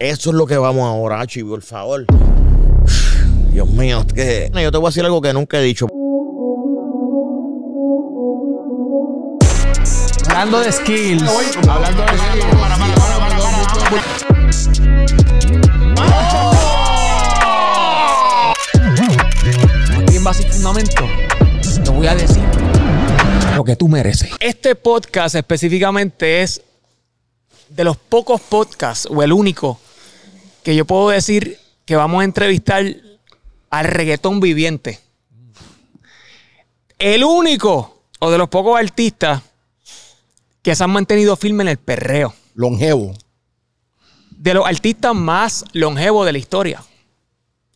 Eso es lo que vamos ahora, Chibi, por favor. Dios mío, yo te voy a decir algo que nunca he dicho. Hablando de skills. Hablando de skills. Para, para, para, Aquí en Fundamento, te voy a decir lo que tú mereces. Este podcast específicamente es de los pocos podcasts, o el único, que yo puedo decir que vamos a entrevistar al reggaetón viviente. El único o de los pocos artistas que se han mantenido firme en el perreo. Longevo. De los artistas más longevos de la historia.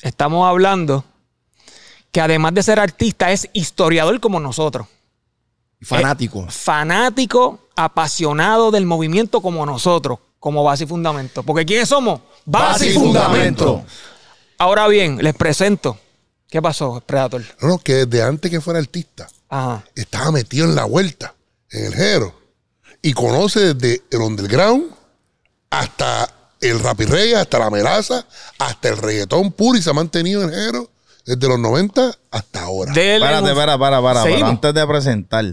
Estamos hablando que además de ser artista es historiador como nosotros. Fanático. Eh, fanático, apasionado del movimiento como nosotros, como base y fundamento. Porque ¿quiénes somos? Base fundamento. Ahora bien, les presento. ¿Qué pasó, Predator? No, no, que desde antes que fuera artista, estaba metido en la vuelta, en el género. Y conoce desde el underground hasta el rap y hasta la melaza, hasta el reggaetón puro y se ha mantenido en el género desde los 90 hasta ahora. para, para, para, para. Antes de presentar,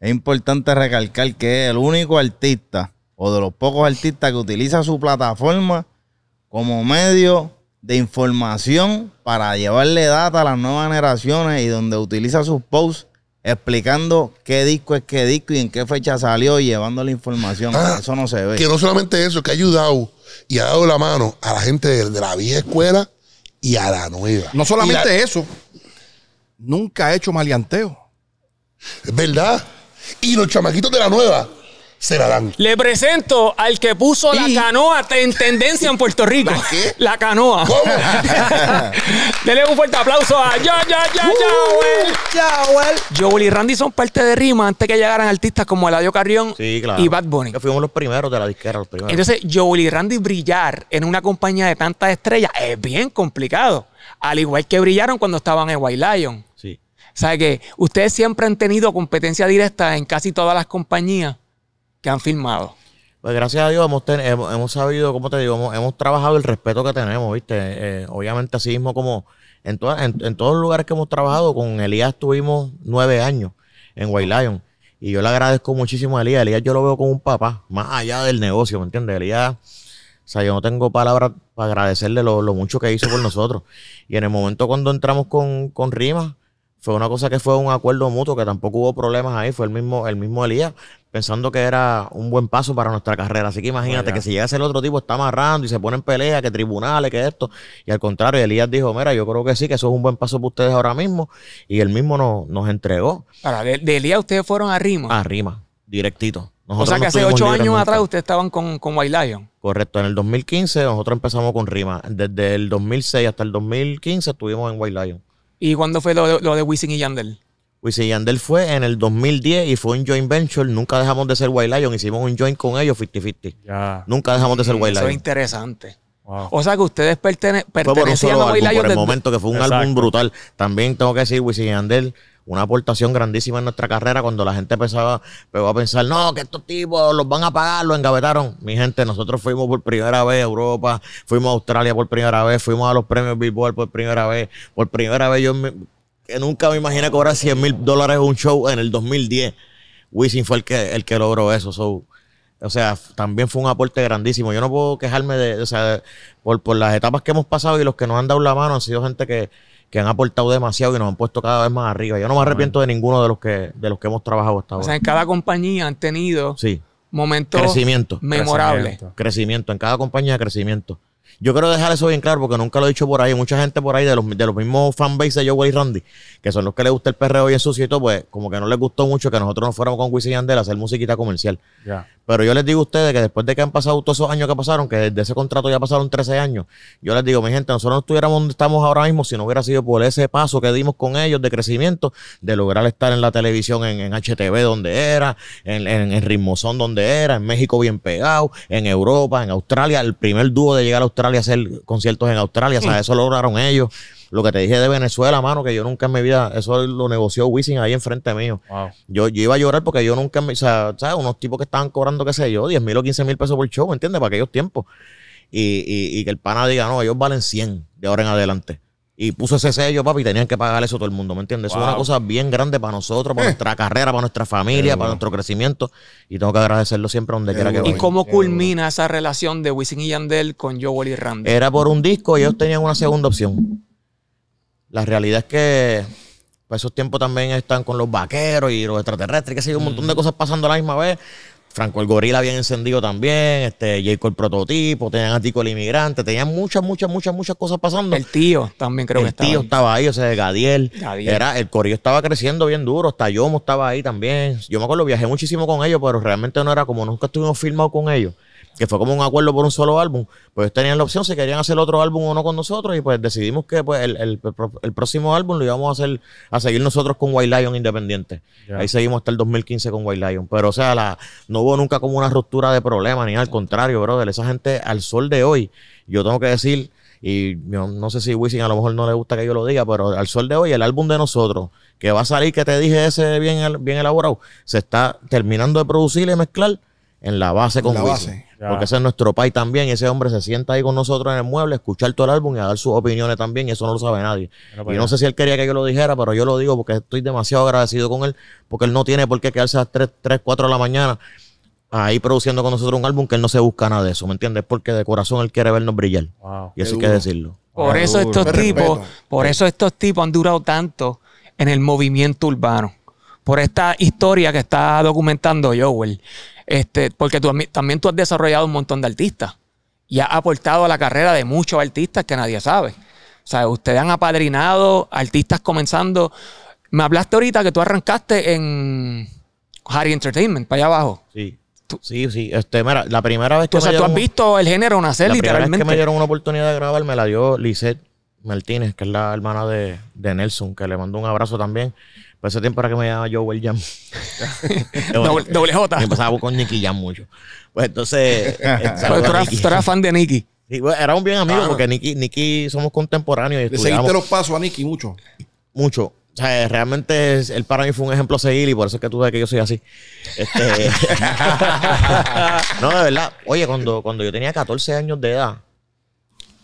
es importante recalcar que es el único artista o de los pocos artistas que utiliza su plataforma como medio de información para llevarle data a las nuevas generaciones y donde utiliza sus posts explicando qué disco es qué disco y en qué fecha salió y llevando la información. Ah, eso no se ve. Que no solamente eso, que ha ayudado y ha dado la mano a la gente de, la vieja escuela y a la nueva. No solamente eso, nunca ha hecho maleanteo. Es verdad. Y los chamaquitos de la nueva le presento al que puso la canoa en tendencia en Puerto Rico. ¿La qué? La canoa. ¿Cómo? un fuerte aplauso a Yo, Yo, Yo, Joel. Joel y Randy son parte de Rima antes que llegaran artistas como Eladio Carrión y Bad Bunny. fuimos los primeros de la disquera, los primeros. Entonces, Joel y Randy brillar en una compañía de tantas estrellas es bien complicado. Al igual que brillaron cuando estaban en White Lion. Sí. O que ustedes siempre han tenido competencia directa en casi todas las compañías que han firmado? Pues gracias a Dios hemos, sabido, como te digo, hemos, trabajado el respeto que tenemos, ¿viste? Eh, obviamente así mismo como en, en, todos los lugares que hemos trabajado, con Elías estuvimos nueve años en White Lion. Y yo le agradezco muchísimo a Elías. Elías yo lo veo como un papá, más allá del negocio, ¿me entiendes? Elías, o sea, yo no tengo palabras para agradecerle lo, mucho que hizo por nosotros. Y en el momento cuando entramos con, con Rima, fue una cosa que fue un acuerdo mutuo, que tampoco hubo problemas ahí. Fue el mismo, el mismo Elías, pensando que era un buen paso para nuestra carrera. Así que pues imagínate que si llega el otro tipo, está amarrando y se pone en pelea, que tribunales, que esto. Y al contrario, Elías dijo, mira, yo creo que sí, que eso es un buen paso para ustedes ahora mismo. Y él mismo nos entregó. Ahora, de, Elías ustedes fueron a Rima. A Rima, directito. o sea que hace ocho años atrás ustedes estaban con, con White Lion. Correcto, en el 2015 nosotros empezamos con Rima. Desde el 2006 hasta el 2015 estuvimos en White Lion. ¿Y cuándo fue lo, de Wisin y Yandel? Wisin y Yandel fue en el 2010 y fue un joint venture. Nunca dejamos de ser Wild Lion. Hicimos un joint con ellos 50-50. Nunca dejamos de ser Wild Lion. Eso es interesante. O sea que ustedes pertenecen. pertenecían a White Lion. Por el momento que fue un álbum brutal. También tengo que decir, Wisin y Yandel una aportación grandísima en nuestra carrera cuando la gente empezaba a pensar, no, que estos tipos los van a pagar, los engavetaron. Mi gente, nosotros fuimos por primera vez a Europa, fuimos a Australia por primera vez, fuimos a los premios Billboard por primera vez, por primera vez yo que nunca me imaginé cobrar 100 mil dólares un show en el 2010. Wisin fue el que, el que logró eso. o sea, también fue un aporte grandísimo. Yo no puedo quejarme de, o sea, por, las etapas que hemos pasado y los que nos han dado la mano han sido gente que, que han aportado demasiado y nos han puesto cada vez más arriba. Yo no me arrepiento de ninguno de los que, de los que hemos trabajado hasta ahora. O sea, en cada compañía han tenido sí. momentos crecimiento, memorables. Crecimiento. en cada compañía crecimiento. Yo quiero dejar eso bien claro porque nunca lo he dicho por ahí. Mucha gente por ahí de los, de los mismos fanbase de Joe y Randy, que son los que les gusta el perreo y el sucio y todo, pues como que no les gustó mucho que nosotros nos fuéramos con Wisin y Yandel a hacer musiquita comercial. Ya. Pero yo les digo a ustedes que después de que han pasado todos esos años que pasaron, que desde ese contrato ya pasaron 13 años, yo les digo, mi gente, nosotros no estuviéramos donde estamos ahora mismo si no hubiera sido por ese paso que dimos con ellos de crecimiento, de lograr estar en la televisión en, en HTV donde era, en, en, Ritmozón donde era, en México bien pegado, en Europa, en Australia, el primer dúo de llegar a Australia a hacer conciertos en Australia, o sea, mm. eso lograron ellos. Lo que te dije de Venezuela, mano, que yo nunca en mi vida, eso lo negoció Wisin ahí enfrente mío. Yo, iba a llorar porque yo nunca, o sea, ¿sabes? unos tipos que estaban cobrando, qué sé yo, 10 mil o 15 mil pesos por show, ¿me entiendes? Para aquellos tiempos. Y, que el pana diga, no, ellos valen 100 de ahora en adelante. Y puso ese sello, papi, y tenían que pagar eso todo el mundo, ¿me entiendes? es una cosa bien grande para nosotros, para eh. nuestra carrera, para nuestra familia, para nuestro crecimiento. Y tengo que agradecerlo siempre donde quiera que vaya. ¿Y cómo culmina esa relación de Wisin y Yandel con Joe y Randy? Era por un disco y ellos tenían una segunda opción la realidad es que para pues, esos tiempos también están con los vaqueros y los extraterrestres, que se un montón de cosas pasando a la misma vez. Franco el Gorila había encendido también, este, Jacob el Prototipo, tenían a Tico el Inmigrante, tenían muchas, muchas, muchas, muchas cosas pasando. El tío también creo que estaba. El tío estaba ahí, o sea, Gadiel. Gadiel. Era, el corillo estaba creciendo bien duro, hasta Yomo estaba ahí también. Yo me acuerdo, viajé muchísimo con ellos, pero realmente no era como nunca estuvimos filmados con ellos que fue como un acuerdo por un solo álbum, pues tenían la opción si querían hacer otro álbum o no con nosotros y pues decidimos que pues el, próximo álbum lo íbamos a hacer a seguir nosotros con White Lion independiente. Ahí seguimos hasta el 2015 con White Lion, pero o sea, la, no hubo nunca como una ruptura de problemas ni al contrario, brother, esa gente al sol de hoy, yo tengo que decir y no sé si Wisin a lo mejor no le gusta que yo lo diga, pero al sol de hoy el álbum de nosotros que va a salir que te dije ese bien bien elaborado, se está terminando de producir y mezclar en la base con la Porque ese es nuestro país también. Ese hombre se sienta ahí con nosotros en el mueble, escuchar todo el álbum y a dar sus opiniones también. Y eso no lo sabe nadie. Y no pues sé si él quería que yo lo dijera, pero yo lo digo porque estoy demasiado agradecido con él. Porque él no tiene por qué quedarse a las 3, 4 de la mañana ahí produciendo con nosotros un álbum que él no se busca nada de eso. ¿Me entiendes? Porque de corazón él quiere vernos brillar. y eso hay que decirlo. Por eso estos tipos, por eso estos tipos han durado tanto en el movimiento urbano. Por esta historia que está documentando Joel este, porque tú, también tú has desarrollado un montón de artistas y has aportado a la carrera de muchos artistas que nadie sabe. O sea, ustedes han apadrinado artistas comenzando. Me hablaste ahorita que tú arrancaste en Harry Entertainment, para allá abajo. Sí. sí, sí. Este, mira, la primera vez que. O sea, me has visto el género nacer que me dieron una oportunidad de grabar, me la dio Lisette Martínez, que es la hermana de, de Nelson, que le mandó un abrazo también. Por ese tiempo era que me llamaba Joel Jam. doble, J. Me pasaba con Nicky Jam mucho. Pues entonces. Eh, tú eras, fan de Nicky. Pues, era un bien amigo ah. porque Nicky, Nicky somos contemporáneos. Y Le seguiste los pasos a Nicky mucho. Mucho. O sea, realmente él para mí fue un ejemplo a seguir y por eso es que tú sabes que yo soy así. Este, no, de verdad. Oye, cuando, cuando yo tenía 14 años de edad,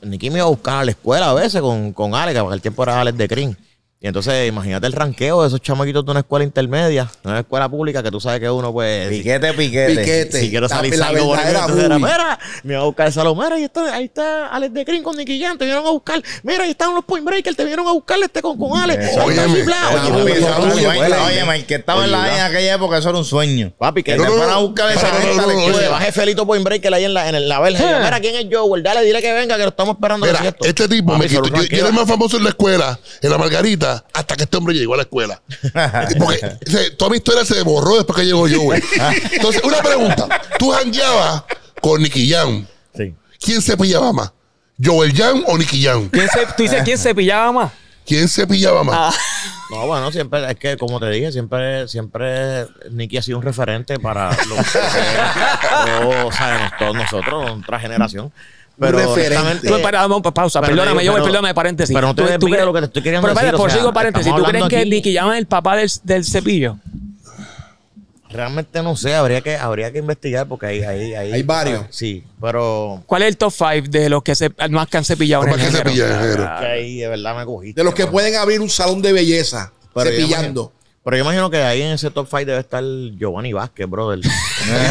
Nicky me iba a buscar a la escuela a veces con, con Alex, porque el tiempo era Alex de Green. Y entonces, imagínate el ranqueo de esos chamaquitos de una escuela intermedia, de una escuela pública, que tú sabes que uno, pues. Piquete, piquete. Si quiero salir, salgo era, mira, me voy a buscar el Salomera y ahí está, ahí está Alex de Green con Nicky Jan, te vieron a buscar. Mira, ahí están los Point Breakers, te vieron a buscar este con, con Alex. Oye, oye, que estaba en la en aquella época, eso era un sueño. Papi, que te van a buscar esa gente Baje Felito Point Breaker ahí en la, en la verja. Eh. Mira, ¿quién es Joel? Dale, dile que venga, que lo estamos esperando. este tipo, yo era el más famoso en la escuela, en la Margarita hasta que este hombre llegó a la escuela. Porque toda mi historia se borró después que llegó yo, Entonces, una pregunta. Tú jangueabas con Nicky Young Sí. ¿Quién se pillaba más? ¿Joel Young o Nicky Young? ¿Tú dices quién se pillaba más? ¿Quién se pillaba más? Ah. No, bueno, siempre, es que como te dije, siempre, siempre Nicky ha sido un referente para los que, todos, todos nosotros, nuestra generación. Pero referente. Pues, pausa, perdóname, yo voy, perdóname, paréntesis. Pero no tú, tú crees, lo que te estoy queriendo pero, decir. Pero, por sigo paréntesis. ¿Tú crees que Nicky llama el papá del, cepillo? Realmente no sé, habría que, habría que investigar porque hay, hay, varios. Sí, pero. ¿Cuál es el top 5 de los que se, más que han cepillado en el ah, de De los que pueden abrir un salón de belleza cepillando. Pero yo imagino que ahí en ese top fight debe estar Giovanni Vázquez, brother.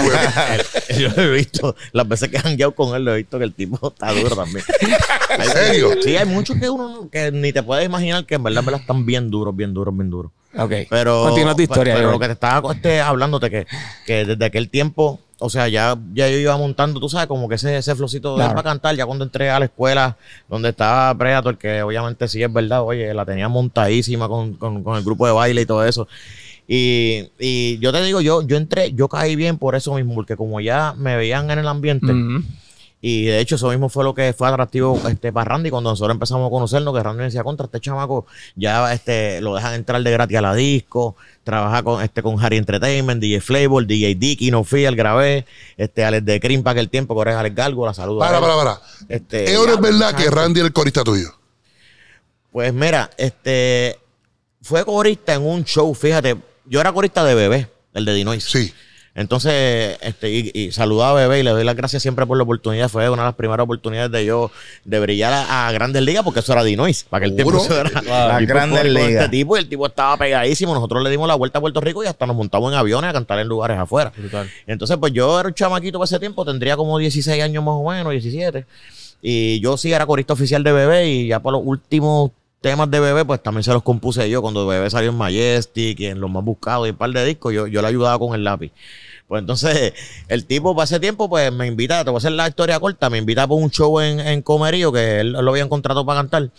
yo lo he visto, las veces que han guiado con él, lo he visto que el tipo está duro también. ¿En serio? Sí, hay muchos que uno que ni te puedes imaginar que en verdad, están bien duros, bien duros, bien duros. Ok. Pero, Continúa tu pues, historia. Pero, lo que te estaba este, hablándote, que, que desde aquel tiempo o sea, ya, ya yo iba montando, tú sabes, como que ese, ese flocito para cantar, ya cuando entré a la escuela donde estaba Predator, que obviamente sí es verdad, oye, la tenía montadísima con, con, con el grupo de baile y todo eso. Y, y, yo te digo, yo, yo entré, yo caí bien por eso mismo, porque como ya me veían en el ambiente, y de hecho, eso mismo fue lo que fue atractivo este, para Randy cuando nosotros empezamos a conocernos, que Randy decía contra este chamaco, ya este, lo dejan entrar de gratis a la disco, trabaja con, este, con Harry Entertainment, DJ Flavor, DJ Dicky, No al Grabé, este, Alex de Cream para aquel tiempo, que ahora es Alex Galgo, la salud Para, para, para. Este, es verdad que Randy es el corista tuyo? Pues mira, este fue corista en un show, fíjate, yo era corista de bebé, el de Dinois. Sí. Entonces, este, y, y saludaba a Bebé y le doy las gracias siempre por la oportunidad. Fue una de las primeras oportunidades de yo de brillar a, Grandes Ligas, porque eso era Dinois. Para que el tipo era Grandes este Ligas. tipo, y el tipo estaba pegadísimo. Nosotros le dimos la vuelta a Puerto Rico y hasta nos montamos en aviones a cantar en lugares afuera. Entonces, pues yo era un chamaquito por ese tiempo, tendría como 16 años más o menos, 17. Y yo sí era corista oficial de Bebé y ya para los últimos temas de Bebé, pues también se los compuse yo. Cuando Bebé salió en Majestic y en los más buscados y un par de discos, yo, yo le ayudaba con el lápiz. Pues entonces, el tipo para tiempo, pues me invita, te voy a hacer la historia corta, me invita por un show en, en Comerío, que él lo había encontrado para cantar.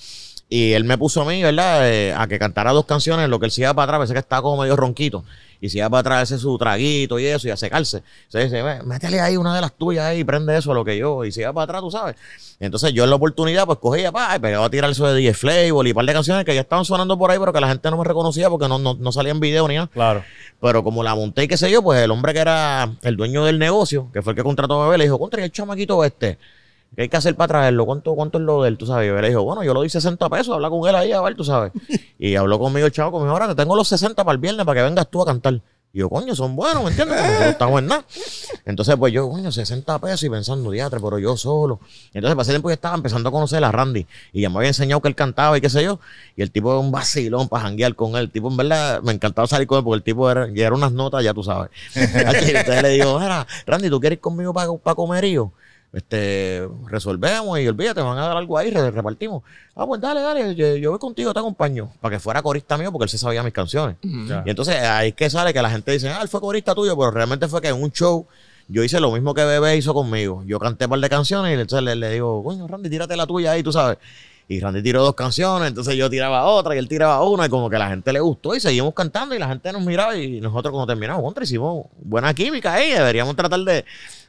Y él me puso a mí, ¿verdad? Eh, a que cantara dos canciones, lo que él hacía para atrás, pensé que estaba como medio ronquito y si iba para traerse su traguito y eso y a secarse, se dice, métele ahí una de las tuyas ahí y prende eso a lo que yo, y si iba para atrás, tú sabes. Entonces yo en la oportunidad pues cogía, pa, y pegaba a tirar eso de DJ Flavor y un par de canciones que ya estaban sonando por ahí, pero que la gente no me reconocía porque no, no, salía en video ni nada. Claro. Pero como la monté y qué sé yo, pues el hombre que era el dueño del negocio, que fue el que contrató a Bebé, le dijo, contra el chamaquito este ¿Qué hay que hacer para traerlo? ¿Cuánto, cuánto es lo de él? Tú sabes. Y yo le dijo, bueno, yo lo doy 60 pesos, habla con él ahí, a ver, tú sabes. Y habló conmigo el chavo, conmigo, ahora te tengo los 60 para el viernes para que vengas tú a cantar. Y yo, coño, son buenos, ¿me entiendes? Porque no estamos en nada. Entonces, pues yo, coño, 60 pesos y pensando, diatre, pero yo solo. Entonces, pasé ese tiempo yo estaba empezando a conocer a Randy y ya me había enseñado que él cantaba y qué sé yo. Y el tipo era un vacilón para janguear con él. El tipo, en verdad, me encantaba salir con él porque el tipo era, unas notas, ya tú sabes. y le digo Randy, ¿tú quieres ir conmigo para, comer? Y este, resolvemos y olvídate, van a dar algo ahí, repartimos. Ah, pues dale, dale, yo, voy contigo, te acompaño. Para que fuera corista mío, porque él se sabía mis canciones. Y entonces ahí es que sale que la gente dice, ah, él fue corista tuyo, pero realmente fue que en un show yo hice lo mismo que Bebé hizo conmigo. Yo canté un par de canciones y entonces le, digo, coño, Randy, tírate la tuya ahí, tú sabes. Y Randy tiró dos canciones, entonces yo tiraba otra y él tiraba una, y como que la gente le gustó y seguimos cantando y la gente nos miraba y nosotros cuando terminamos, contra hicimos buena química ahí, deberíamos tratar de,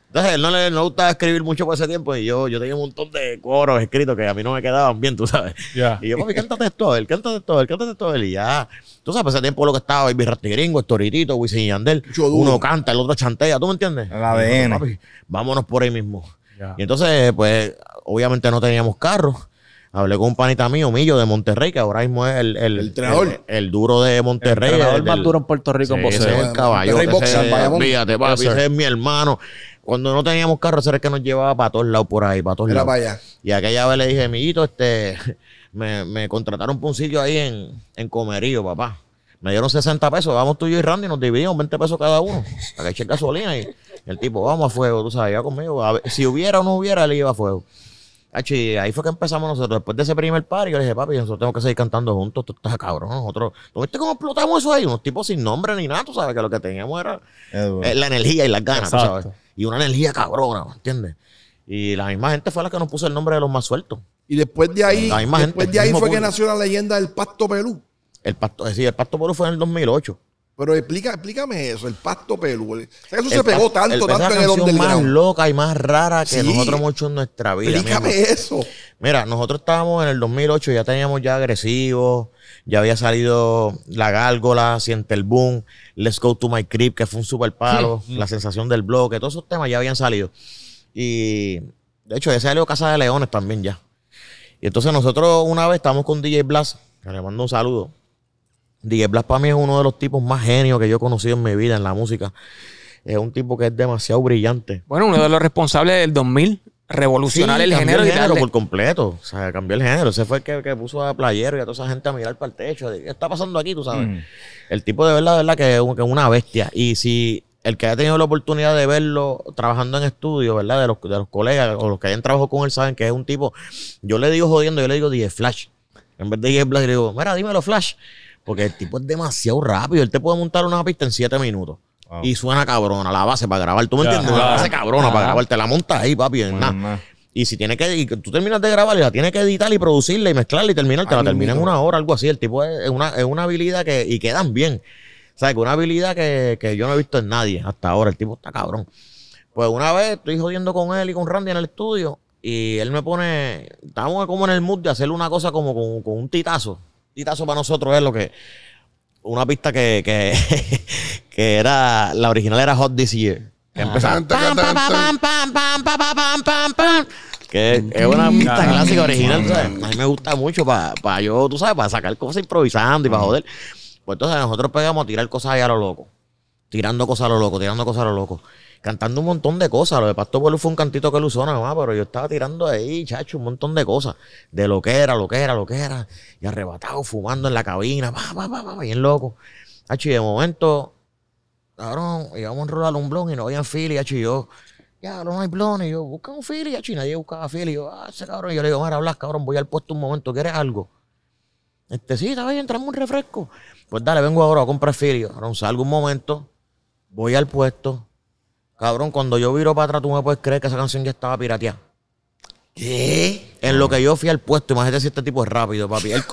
entonces, él no le no gustaba escribir mucho por ese tiempo y yo, yo tenía un montón de coros escritos que a mí no me quedaban bien, tú sabes. Y yo, papi, cántate esto, él, cántate esto, él, cántate todo él, y ya. Tú sabes, por ese tiempo lo que estaba, Baby el Storitito, Wisin Yandel. Uno canta, el otro chantea, ¿tú me entiendes? La ADN. Vámonos por ahí mismo. Y entonces, pues, obviamente no teníamos carro. Hablé con un panita mío, Millo, de Monterrey, que ahora mismo es el, el, duro de Monterrey. El más duro en Puerto Rico sí, en boxeo. Ese es el caballo. Fíjate, papi, ese es mi hermano. Cuando no teníamos carro, ese era que nos llevaba para todos lados por ahí, para todos lados. Para allá. Y aquella vez le dije, Millito, este, me, contrataron por un sitio ahí en, en Comerío, papá. Me dieron 60 pesos, vamos tú, yo y Randy, nos dividimos 20 pesos cada uno para que eche gasolina. Y el tipo, vamos a fuego, tú sabes, iba conmigo. si hubiera o no hubiera, le iba a fuego ahí fue que empezamos nosotros. Después de ese primer par, yo le dije, papi, nosotros tenemos que seguir cantando juntos. Tú estás cabrón. Nosotros, ¿tú viste cómo explotamos eso ahí? Unos tipos sin nombre ni nada, tú sabes, que lo que teníamos era eh, la energía y las ganas, tú sabes. Y una energía cabrona, entiendes? Y la misma gente fue la que nos puso el nombre de los más sueltos. Y después de ahí, después de ahí fue que nació la leyenda del Pacto perú El Pacto, eh, sí, el Pacto perú fue en el 2008. Pero explica, explícame eso, el pacto pelú. eso se pegó tanto, tanto en el más loca y más rara que nosotros hemos hecho en nuestra vida. Explícame eso. Mira, nosotros estábamos en el 2008, ya teníamos ya agresivos, ya había salido La Gárgola, Siente el Boom, Let's Go to My Crib, que fue un super palo, La Sensación del Bloque, todos esos temas ya habían salido. Y de hecho, ya salió Casa de Leones también ya. Y entonces nosotros una vez estábamos con DJ Blas, que le mando un saludo Diez Blas para mí es uno de los tipos más genios que yo he conocido en mi vida en la música. Es un tipo que es demasiado brillante. Bueno, uno de los responsables del 2000, revolucionar el género. El género por completo. O cambió el género. Ese fue el que, puso a Playero y a toda esa gente a mirar para el techo. ¿Qué está pasando aquí, tú sabes? Mm. El tipo de verdad, verdad, que es una bestia. Y si el que haya tenido la oportunidad de verlo trabajando en estudio, ¿verdad? De los, de los colegas o los que hayan trabajado con él saben que es un tipo. Yo le digo jodiendo, yo le digo Diez Flash. En vez de Diez Blas le digo, mira, dímelo Flash. Porque el tipo es demasiado rápido. Él te puede montar una pista en 7 minutos. Y suena cabrona la base para grabar. ¿Tú me entiendes? La base cabrona para grabar. Te la montas ahí, papi, nada. Y si tiene que, tú terminas de grabar y la tienes que editar y producirla y mezclarla y terminar, te la termina en una hora, algo así. El tipo es, una, habilidad que, y quedan bien. O sea, que una habilidad que, yo no he visto en nadie hasta ahora. El tipo está cabrón. Pues una vez estoy jodiendo con él y con Randy en el estudio y él me pone, Estamos como en el mood de hacerle una cosa como con un titazo pitazo para nosotros es lo que. Una pista que, que, era. La original era Hot This Year. Que Que es una pista clásica original. A mí me gusta mucho para yo, tú sabes, para sacar cosas improvisando y para joder. Pues entonces nosotros pegamos a tirar cosas ahí a lo loco. Tirando cosas a lo loco, tirando cosas a lo loco cantando un montón de cosas. Lo de Pastor Polo fue un cantito que él usó nada más, pero yo estaba tirando ahí, chacho, un montón de cosas. De lo que era, lo que era, lo que era. Y arrebatado, fumando en la cabina, pa, pa, pa, bien loco. ...achí, de momento, cabrón, íbamos a enrolar un blon y no había fili, hacho, yo, ya, no hay blon, y yo, busca un fili, achí, nadie buscaba fili... Y yo, ah, ese cabrón, y yo le digo, mira, hablas, cabrón, voy al puesto un momento, ¿quieres algo? Este, sí, está bien, entramos un refresco. Pues dale, vengo ahora a comprar fili, Cabrón, salgo un momento, voy al puesto, Cabrón, cuando yo viro para atrás, tú me puedes creer que esa canción ya estaba pirateada. ¿Qué? En lo que yo fui al puesto, imagínate si este tipo es rápido, papi. Él,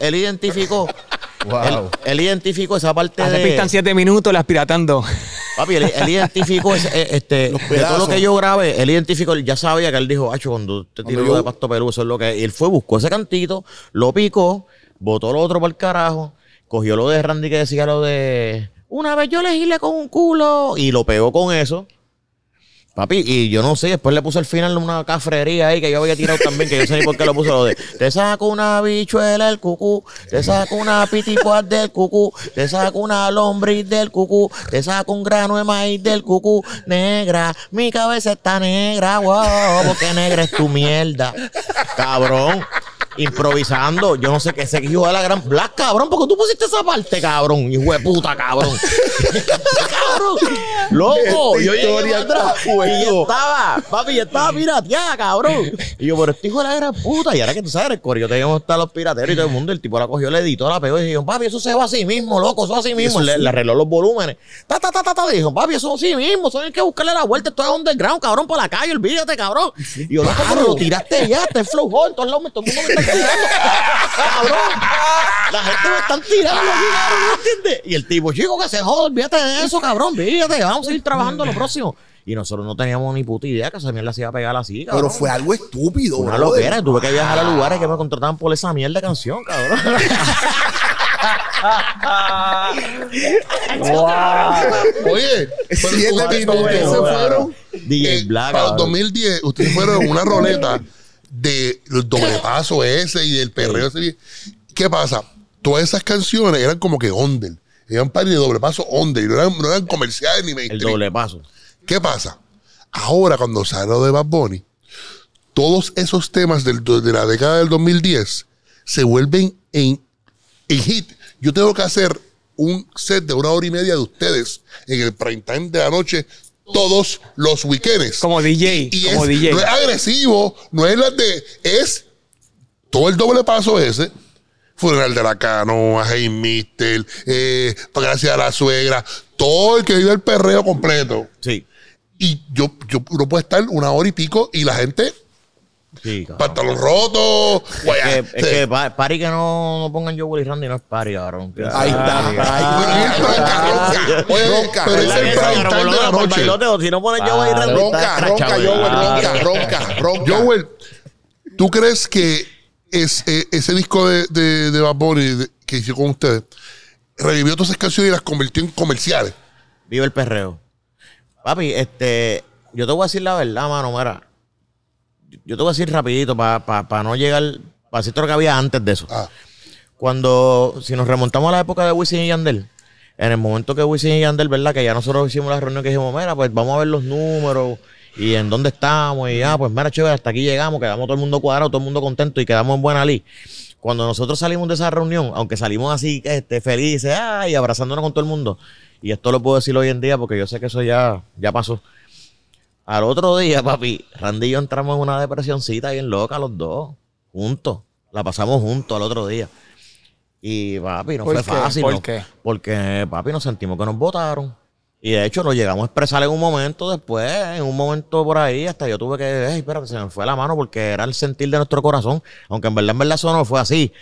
él- identificó. Wow. Él, identificó esa parte Hace pistan en siete minutos, las piratando. Papi, él, identificó ese, eh, este, de todo lo que yo grabé, él identificó, ya sabía que él dijo, Acho, cuando te tiro yo- de pasto Perú, eso es lo que él fue, buscó ese cantito, lo picó, botó lo otro para el carajo, cogió lo de Randy que decía lo de una vez yo le con un culo y lo pegó con eso. Papi, y yo no sé, después le puse el final una cafrería ahí que yo había tirado también, que yo sé ni por qué lo puso de te saco una bichuela del cucú, te saco una pitipuas del cucú, te saco una lombriz del cucú, te saco un grano de maíz del cucú, negra, mi cabeza está negra, wow, porque negra es tu mierda. Cabrón improvisando. Yo no sé qué que hijo de la gran Black, cabrón, porque tú pusiste esa parte, cabrón. Hijo de puta, cabrón. cabrón. Loco, yo llegué atrás y yo estaba, papi, yo estaba pirateada, cabrón. Y yo, pero este hijo de la gran puta. Y ahora que tú sabes, el te teníamos estar los pirateros y todo el mundo. El tipo la cogió, le editó, la peor y dijo, papi, eso se va así mismo, loco, eso así mismo. Le, arregló los volúmenes. Ta, ta, ta, ta, Dijo, papi, eso así mismo. Son hay que buscarle la vuelta. Esto es underground, cabrón, por la calle, olvídate, cabrón. Y yo, loco, pero lo tiraste ya, todos flow, todo el mundo me Cabrón. La gente me están tirando ¿no entiendes? Y el tipo, chico, que se joda, olvídate de eso, cabrón, fíjate, vamos a ir trabajando lo próximo. Y nosotros no teníamos ni puta idea que esa mierda se iba a pegar así, cabrón. Pero fue algo estúpido, Una Tuve que viajar a lugares que me contrataban por esa mierda de canción, cabrón. wow. Oye, se fueron. DJ Para 2010, ustedes fueron una roleta del doble paso ese y del perreo ese. ¿Qué pasa? Todas esas canciones eran como que ondel Eran par de doble paso ondel No eran, comerciales ni mainstream. El doble paso. ¿Qué pasa? Ahora, cuando lo de Bad Bunny, todos esos temas de la década del 2010 se vuelven en, en hit. Yo tengo que hacer un set de una hora y media de ustedes en el prime time de la noche todos los weekends. Como DJ. Y como DJ. No es agresivo, no es la de. Es todo el doble paso ese. Funeral de la canoa, Hey Mister, eh, Gracias a la suegra, todo el que vive el perreo completo. Sí. Y yo, yo uno puede estar una hora y pico y la gente Sí, Pantalón roto. es que, que este. pari que no, no pongan yo y Randy no es pari, cabrón. Ahí está. ronca. Pero es el prime si no ponen yo y Randy. Ronca, ronca, Joel, ah, ronca, ronca, ronca. Joel, ¿tú crees que es, e, ese disco de, de, que hizo con ustedes revivió todas esas canciones y las convirtió en comerciales? Viva el perreo. Papi, este, yo te voy a decir la verdad, mano, mira yo te voy a decir rapidito para no llegar, para decirte lo que había antes de eso. Ah. Cuando, si nos remontamos a la época de Wisin y Yandel, en el momento que Wisin y Yandel, ¿verdad? Que ya nosotros hicimos la reunión que dijimos, mira, pues vamos a ver los números y en dónde estamos y ah, pues mira, chévere, hasta aquí llegamos, quedamos todo el mundo cuadrado, todo el mundo contento y quedamos en buena ley. Cuando nosotros salimos de esa reunión, aunque salimos así, este, felices, ay, ah, abrazándonos con todo el mundo, y esto lo puedo decir hoy en día porque yo sé que eso ya, ya pasó al otro día, papi, Randy y yo entramos en una depresioncita bien loca los dos, juntos. La pasamos juntos al otro día. Y papi, no fue fácil. ¿Por qué? Porque papi, nos sentimos que nos votaron. Y de hecho lo llegamos a expresar en un momento después, en un momento por ahí, hasta yo tuve que, Ey, espérate, se me fue la mano porque era el sentir de nuestro corazón, aunque en verdad, en verdad eso no fue así.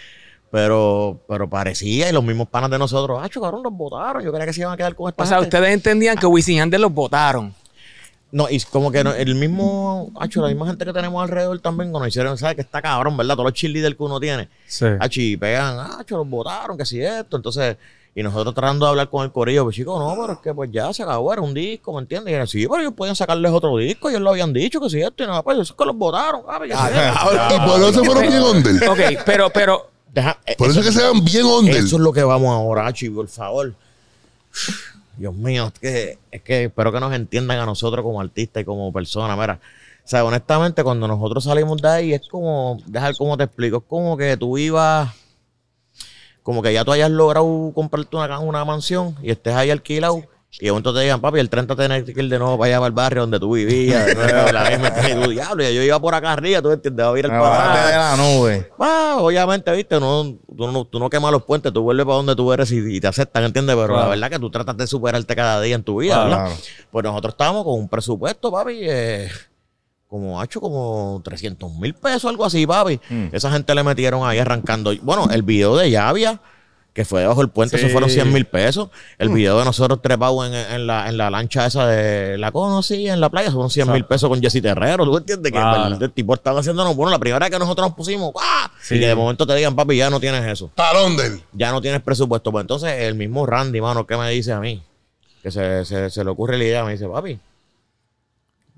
Pero, pero parecía, y los mismos panas de nosotros, ah, cabrón, los votaron, yo creía que se iban a quedar con esta O sea, ustedes entendían que Wisin Yandel los votaron. No, y como que el mismo, la misma gente que tenemos alrededor también, cuando hicieron, ¿sabes? Que está cabrón, ¿verdad? Todos los del que uno tiene. Sí. Hacho, y pegan, los votaron, que si esto. Entonces, y nosotros tratando de hablar con el corillo, pues chicos, no, pero es que pues ya se acabó, era un disco, ¿me entiendes? Y era, sí, pero ellos podían sacarles otro disco, ellos lo habían dicho, que si esto, y nada, pues eso es que los votaron, ah, Y por eso fueron bien under. Ok, pero, pero. por eso, es que sean bien under. Eso es lo que vamos ahora, hacho, por favor. Dios mío, es que, es que espero que nos entiendan a nosotros como artistas y como personas. Mira, o sea, honestamente, cuando nosotros salimos de ahí, es como, dejar como te explico, es como que tú ibas, como que ya tú hayas logrado comprarte una, una mansión y estés ahí alquilado. Y de te digan, papi, el 30 tenés que ir de nuevo para allá para el barrio donde tú vivías. la misma, y diablo, yo iba por acá arriba, tú entiendes, va a ir al de la nube. Ah, obviamente, viste, no, tú, no, quemas los puentes, tú vuelves para donde tú eres y, te aceptan, ¿entiendes? Pero la verdad que tú tratas de superarte cada día en tu vida, ¿verdad? Pues nosotros estábamos con un presupuesto, papi, eh, como, ha hecho como 300 mil pesos, algo así, papi. Mm. Esa gente le metieron ahí arrancando. Bueno, el video de Llavia que fue debajo del puente, se fueron 100 mil pesos. El mm. video de nosotros trepados en, en, la, en la lancha esa de la conocí en la playa, fueron 100 mil pesos con Jesse Terrero. ¿Tú entiendes? Que pues, el, tipo estaba haciéndonos, bueno, la primera vez que nosotros nos pusimos, Y que de momento te digan, papi, ya no tienes eso. Talón dónde? Ya no tienes presupuesto. Pues entonces el mismo Randy, mano, ¿qué me dice a mí? Que se, le ocurre la idea, me dice, papi,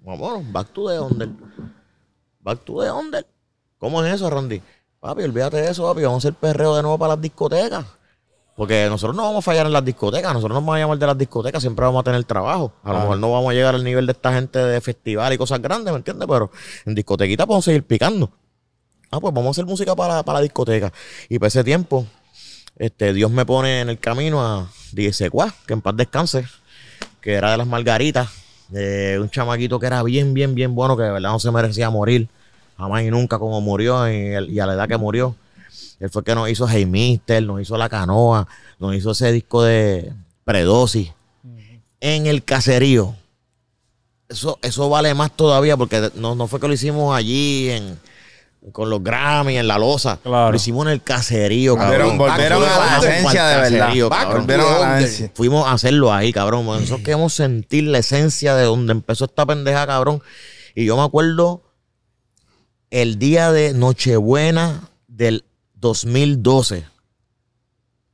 vamos, back to de under. Back tú de under. ¿Cómo es eso, Randy? Papi, olvídate de eso, papi. Vamos a hacer perreo de nuevo para las discotecas. Porque nosotros no vamos a fallar en las discotecas, nosotros no vamos a llamar de las discotecas, siempre vamos a tener trabajo. A lo ah. mejor no vamos a llegar al nivel de esta gente de festival y cosas grandes, ¿me entiendes? Pero en discotequita podemos seguir picando. Ah, pues vamos a hacer música para, para la discoteca. Y para ese tiempo, este, Dios me pone en el camino a Dice que en paz descanse, que era de las margaritas, de un chamaquito que era bien, bien, bien bueno, que de verdad no se merecía morir, jamás y nunca como murió y a la edad que murió. Él fue que nos hizo Hey Mister, nos hizo La Canoa, nos hizo ese disco de Predosis. En el caserío. Eso, eso vale más todavía porque no, fue que lo hicimos allí en, con los Grammy en la Loza, Lo hicimos en el caserío, cabrón. Volvieron, a la esencia de verdad. Volvieron Fuimos a hacerlo ahí, cabrón. Nosotros queremos sentir la esencia de donde empezó esta pendeja, cabrón. Y yo me acuerdo el día de Nochebuena del 2012.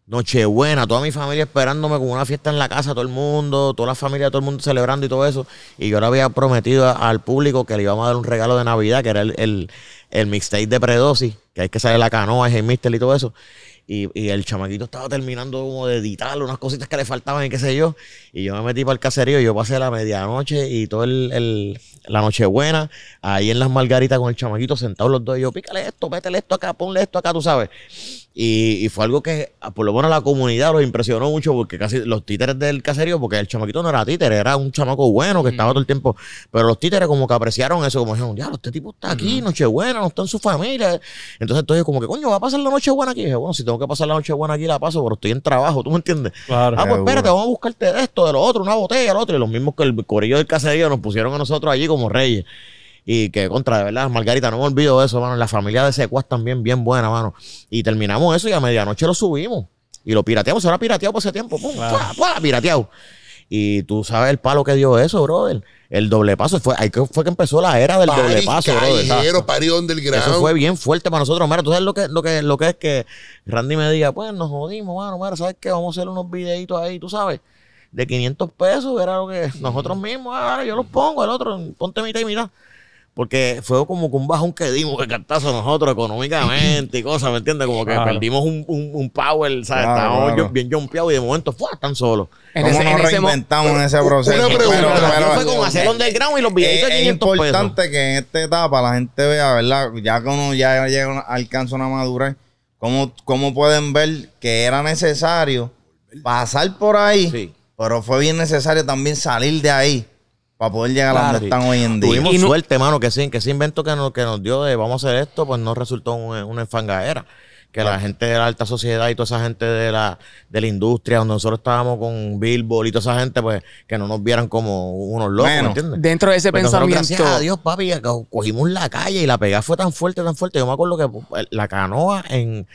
Nochebuena, toda mi familia esperándome con una fiesta en la casa, todo el mundo, toda la familia, todo el mundo celebrando y todo eso. Y yo le había prometido al público que le íbamos a dar un regalo de Navidad, que era el, el, mixtape de predosis, que hay que salir la canoa, es el mister y todo eso. Y, el chamaquito estaba terminando como de editar unas cositas que le faltaban y qué sé yo. Y yo me metí para el caserío, yo pasé la medianoche y todo el, noche la ahí en las margaritas con el chamaquito sentados los dos. Y yo, pícale esto, métele esto acá, ponle esto acá, tú sabes. Y, fue algo que, ah, por lo menos, la comunidad los impresionó mucho porque casi los títeres del caserío, porque el chamaquito no era títere, era un chamaco bueno que estaba todo el tiempo. Pero los títeres, como que apreciaron eso, como dijeron, ya, este tipo está aquí, noche buena no está en su familia. Entonces, entonces, como que, coño, va a pasar la noche buena aquí. dije, bueno, si tengo que pasar la noche buena aquí, la paso, pero estoy en trabajo, ¿tú me entiendes? Claro, ah, pues espérate, vamos a buscarte de esto, de lo otro, una botella, lo otro. Y los mismos que el corillo del caserío nos pusieron a nosotros allí como reyes. Y que contra, de verdad, Margarita, no me olvido eso, mano. La familia de Secuas también bien buena, mano. Y terminamos eso y a medianoche lo subimos. Y lo pirateamos, se lo pirateado por ese tiempo. ¡Pum! Pirateado. Y tú sabes el palo que dio eso, brother. El doble paso fue, ahí fue que empezó la era del doble paso, brother. eso fue bien fuerte para nosotros, mano. Tú sabes lo que, lo que, lo que es que Randy me diga, pues nos jodimos, mano, ¿sabes qué? Vamos a hacer unos videitos ahí, tú sabes. De 500 pesos era lo que nosotros mismos, ahora yo los pongo, el otro, ponte mitad y mira porque fue como que un bajón que dimos que cartazo nosotros económicamente y cosas, ¿me entiendes? Como que perdimos un, un, un power, ¿sabes? Claro, Estábamos bien jumpeados y de momento fue tan solo. ¿Cómo nos reinventamos en ese proceso? Una pero, fue con hacer underground y los billetes de 500 pesos. Es importante que en esta etapa la gente vea, ¿verdad? Ya que uno ya llega, alcanza una madurez, ¿cómo, cómo pueden ver que era necesario pasar por ahí? Pero fue bien necesario también salir de ahí para poder llegar a donde están hoy en día. Tuvimos suerte, mano, que, que ese invento que nos, que nos dio de vamos a hacer esto, pues no resultó una enfangadera. Que la gente de la alta sociedad y toda esa gente de la, de la industria, donde nosotros estábamos con Billboard y toda esa gente, pues que no nos vieran como unos locos, ¿me ¿entiendes? Dentro de ese pues pensamiento. Dios, papi, cogimos la calle y la pegada fue tan fuerte, tan fuerte. Yo me acuerdo que pues, pues, la canoa en.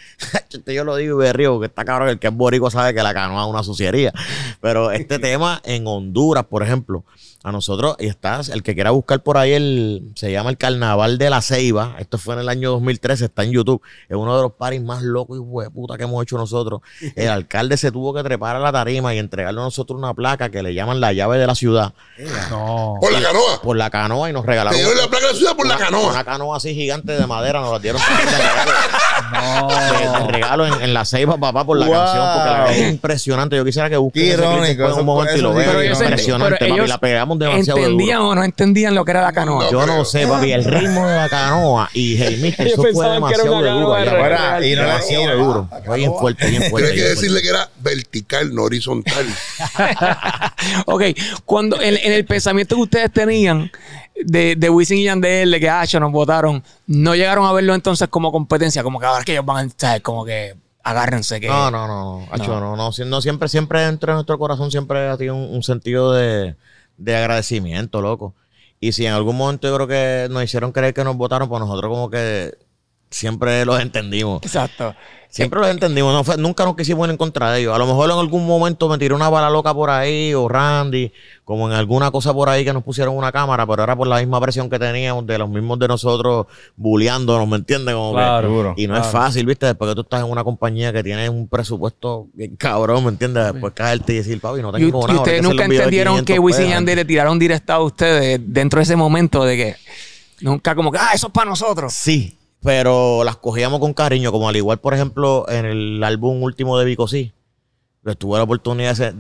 yo lo digo y me río, que está cabrón, el que es borico sabe que la canoa es una suciería. Pero este tema en Honduras, por ejemplo a nosotros, y estás el que quiera buscar por ahí, el, se llama el Carnaval de la Ceiba, esto fue en el año 2013, está en YouTube, es uno de los paris más locos y puta que hemos hecho nosotros. El alcalde se tuvo que trepar a la tarima y entregarle a nosotros una placa que le llaman la llave de la ciudad. No. Por la canoa. Por la canoa y nos regalaron. la placa de la ciudad por la canoa. Una canoa así gigante de madera, nos la dieron. No. regalo en, la ceiba, papá, por la canción, porque la, es impresionante. Yo quisiera que busquen un momento y lo vean. Impresionante, la pegamos demasiado ¿Entendían o no entendían lo que era la canoa? Yo no sé, papi, el ritmo de la canoa y el mister, eso fue demasiado duro. era, y demasiado de duro. Fue bien fuerte, bien fuerte. que decirle que era vertical, no horizontal. ok, cuando en, el pensamiento que ustedes tenían de, de Wisin y Yandel, de que ah, nos votaron, no llegaron a verlo entonces como competencia, como que ahora que ellos van a estar como que agárrense. Que... No, no, no, no. no, siempre, siempre dentro de nuestro corazón siempre ha tenido un sentido de de agradecimiento, loco. Y si en algún momento yo creo que nos hicieron creer que nos votaron, pues nosotros como que siempre los entendimos. Exacto. Siempre los entendimos, nunca nos quisimos en contra de ellos. A lo mejor en algún momento me tiró una bala loca por ahí, o Randy, como en alguna cosa por ahí que nos pusieron una cámara, pero era por la misma presión que teníamos de los mismos de nosotros bulleándonos, ¿me entiendes? claro, y no es fácil, ¿viste? Después que tú estás en una compañía que tiene un presupuesto cabrón, ¿me entiendes? Después caerte y decir, papi, no tengo Y ustedes nunca entendieron que Wisin le tiraron directo a ustedes dentro de ese momento de que nunca como que, ah, eso es para nosotros. Sí, pero las cogíamos con cariño, como al igual, por ejemplo, en el álbum último de Vico Sí. Pues, tuve la oportunidad de,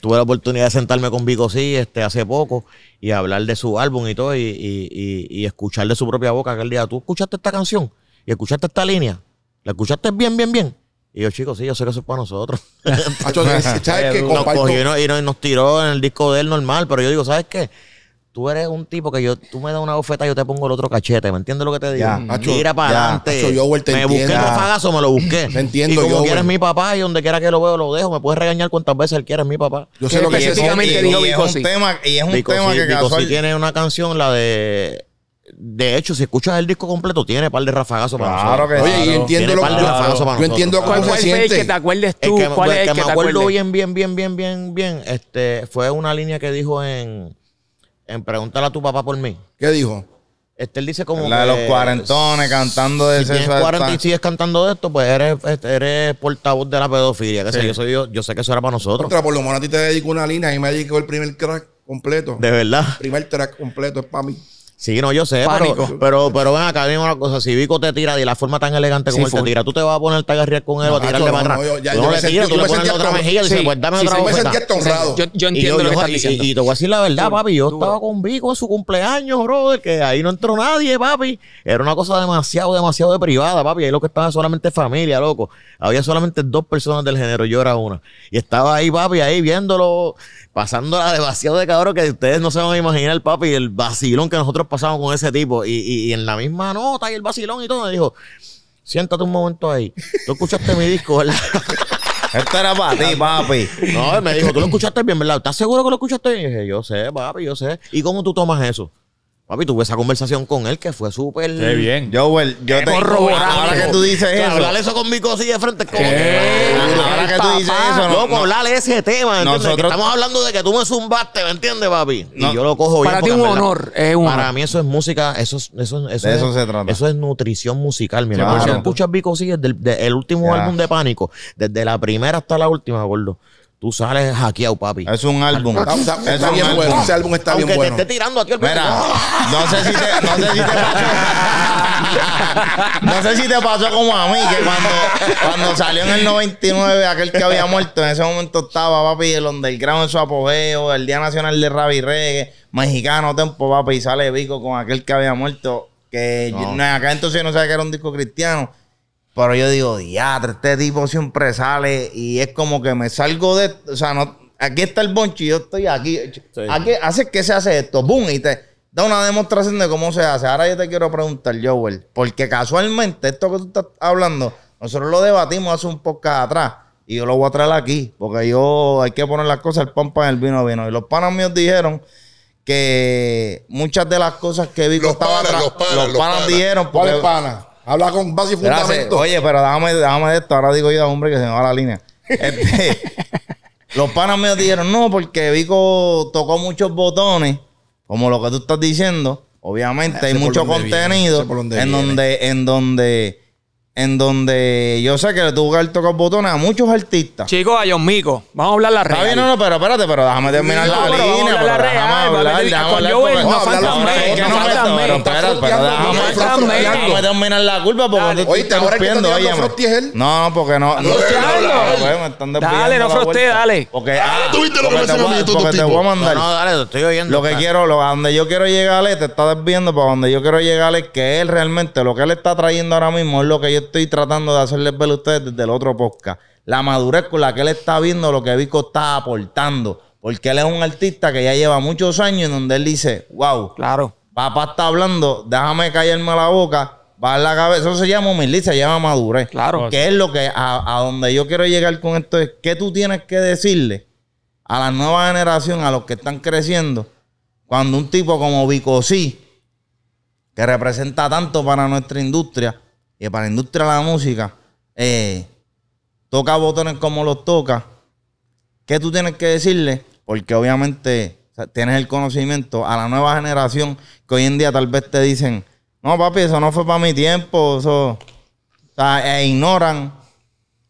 tuve la oportunidad de sentarme con Vico Sí este, hace poco y hablar de su álbum y todo y, y, y, escuchar de su propia boca aquel día, tú escuchaste esta canción y escuchaste esta línea, la escuchaste bien, bien, bien. Y yo, chicos, sí, yo sé que eso es para nosotros. Nos y nos tiró en el disco de él normal, pero yo digo, ¿sabes qué? tú eres un tipo que yo, tú me das una bofeta y yo te pongo el otro cachete. ¿Me entiendes lo que te digo? Ya, para mm. adelante. me busqué el rafagazo, me lo busqué. Me entiendo, y como quieres mi papá y donde quiera que lo veo, lo dejo. Me puedes regañar cuantas veces él quiera, mi papá. Yo sé lo que es, sigue dijo Vico. Es tema, y es un tema que casual. Si tiene una canción, la de de hecho, si escuchas el disco completo, tiene par de rafagazos para nosotros. Que Oye, y entiendo lo par de claro. para Yo entiendo cómo ¿Cuál siente. Es el que te acuerdes tú? que, ¿Cuál es el que, te acuerdo bien, bien, bien, bien, bien, este, fue una línea que dijo en en Pregúntale a tu papá por mí. ¿Qué dijo? Este, él dice como La de los cuarentones cantando de si tienes cuarenta y sigues cantando de esto, pues eres, este, eres portavoz de la pedofilia. Que yo, yo, sé que eso era para nosotros. Otra, por lo menos a ti te dedico una línea y me dedico el primer crack completo. De verdad. El primer track completo es para mí. Sí, no, yo sé, pero, pero, pero ven acá, dime una cosa, si Vico te tira de la forma tan elegante como él te tira, tú te vas a poner a con él a tirarle para atrás. No, yo, tú le tiras, tú le pones otra mejilla y pues dame otra bofetada. Yo, yo entiendo lo que estás diciendo. Y, te voy a decir la verdad, papi, yo estaba con Vico en su cumpleaños, brother, que ahí no entró nadie, papi. Era una cosa demasiado, demasiado de privada, papi. Ahí lo que estaba solamente familia, loco. Había solamente dos personas del género, yo era una. Y estaba ahí, papi, ahí viéndolo pasándola demasiado de cabrón que ustedes no se van a imaginar, papi, el vacilón que nosotros pasamos con ese tipo. Y, en la misma nota y el vacilón y todo, me dijo, siéntate un momento ahí. Tú escuchaste mi disco, ¿verdad? Esto era para ti, papi. No, él me dijo, tú lo escuchaste bien, ¿verdad? ¿Estás seguro que lo escuchaste bien? Y dije, yo sé, papi, yo sé. ¿Y cómo tú tomas eso? Papi, tuve esa conversación con él que fue súper. Qué bien. yo te Ahora que tú dices eso. Hablar eso con Vico cosilla de frente. Como que, ahora que tú dices eso. No, loco, hablar ese tema. estamos hablando de que tú me zumbaste, ¿me entiendes, papi? Y yo lo cojo bien. Para ti un honor. para mí eso es música. Eso, es, eso, eso, eso se trata. Eso es nutrición musical, mi hermano. Si escuchas Vico sí, el, último álbum de Pánico, desde la primera hasta la última, gordo. Tú sales hackeado, papi. Es un álbum. Está, un álbum. bien bueno. Ese álbum está Aunque bien bueno. te esté tirando a ti el Mira, no sé si te, no sé si te pasó. como a mí, que cuando, cuando salió en el 99, aquel que había muerto, en ese momento estaba, papi, el underground en su apogeo, el Día Nacional de Rabi Reggae, mexicano, tempo, papi, y sale Vico con aquel que había muerto. Que no. acá entonces yo no sabía que era un disco cristiano. Pero yo digo, ya, este tipo siempre sale y es como que me salgo de. O sea, no, aquí está el bonchi, yo estoy aquí. hace que se hace esto, boom, y te da una demostración de cómo se hace. Ahora yo te quiero preguntar, Joel, porque casualmente esto que tú estás hablando, nosotros lo debatimos hace un poco atrás. Y yo lo voy a traer aquí, porque yo hay que poner las cosas el pan pan, el vino vino. Y los panas míos dijeron que muchas de las cosas que vi... los estaba los panas, dijeron. panas, los panas. panas? Habla con base y fundamento. Oye, pero déjame, déjame de esto. Ahora digo yo a hombre que se me va la línea. Este, los panas me dijeron, no, porque Vico tocó muchos botones, como lo que tú estás diciendo. Obviamente hay mucho contenido en, donde, en donde en donde yo sé que le tuve que botones a muchos artistas. Chicos, a John Mico. Vamos a hablar la real. no, no, pero espérate, pero déjame terminar la línea. Vamos a hablar la real. Déjame hablar, déjame hablar. Pues, no me meses. pero déjame terminar la culpa porque Oye, te estoy rompiendo. él. No, porque no. No, pues, Dale, no froste, dale. Porque ah, ah, tuviste lo que me te voy a mandar. No, dale, te estoy oyendo. Lo que quiero, a donde yo quiero llegarle, te está desviando para donde yo quiero llegarle, que él realmente, lo que él está trayendo ahora mismo es lo que yo estoy tratando de hacerles ver a ustedes desde el otro podcast. La madurez con la que él está viendo lo que Vico está aportando. Porque él es un artista que ya lleva muchos años en donde él dice, wow, claro. papá está hablando, déjame callarme la boca, va la cabeza. Eso se llama humildad, se llama madurez. Claro. Que es lo que, a, a donde yo quiero llegar con esto es, ¿qué tú tienes que decirle a la nueva generación, a los que están creciendo, cuando un tipo como Vico sí, que representa tanto para nuestra industria, y para la industria de la música, eh, toca botones como los toca, ¿qué tú tienes que decirle? Porque obviamente tienes el conocimiento a la nueva generación que hoy en día tal vez te dicen, no papi, eso no fue para mi tiempo, eso, o sea, e ignoran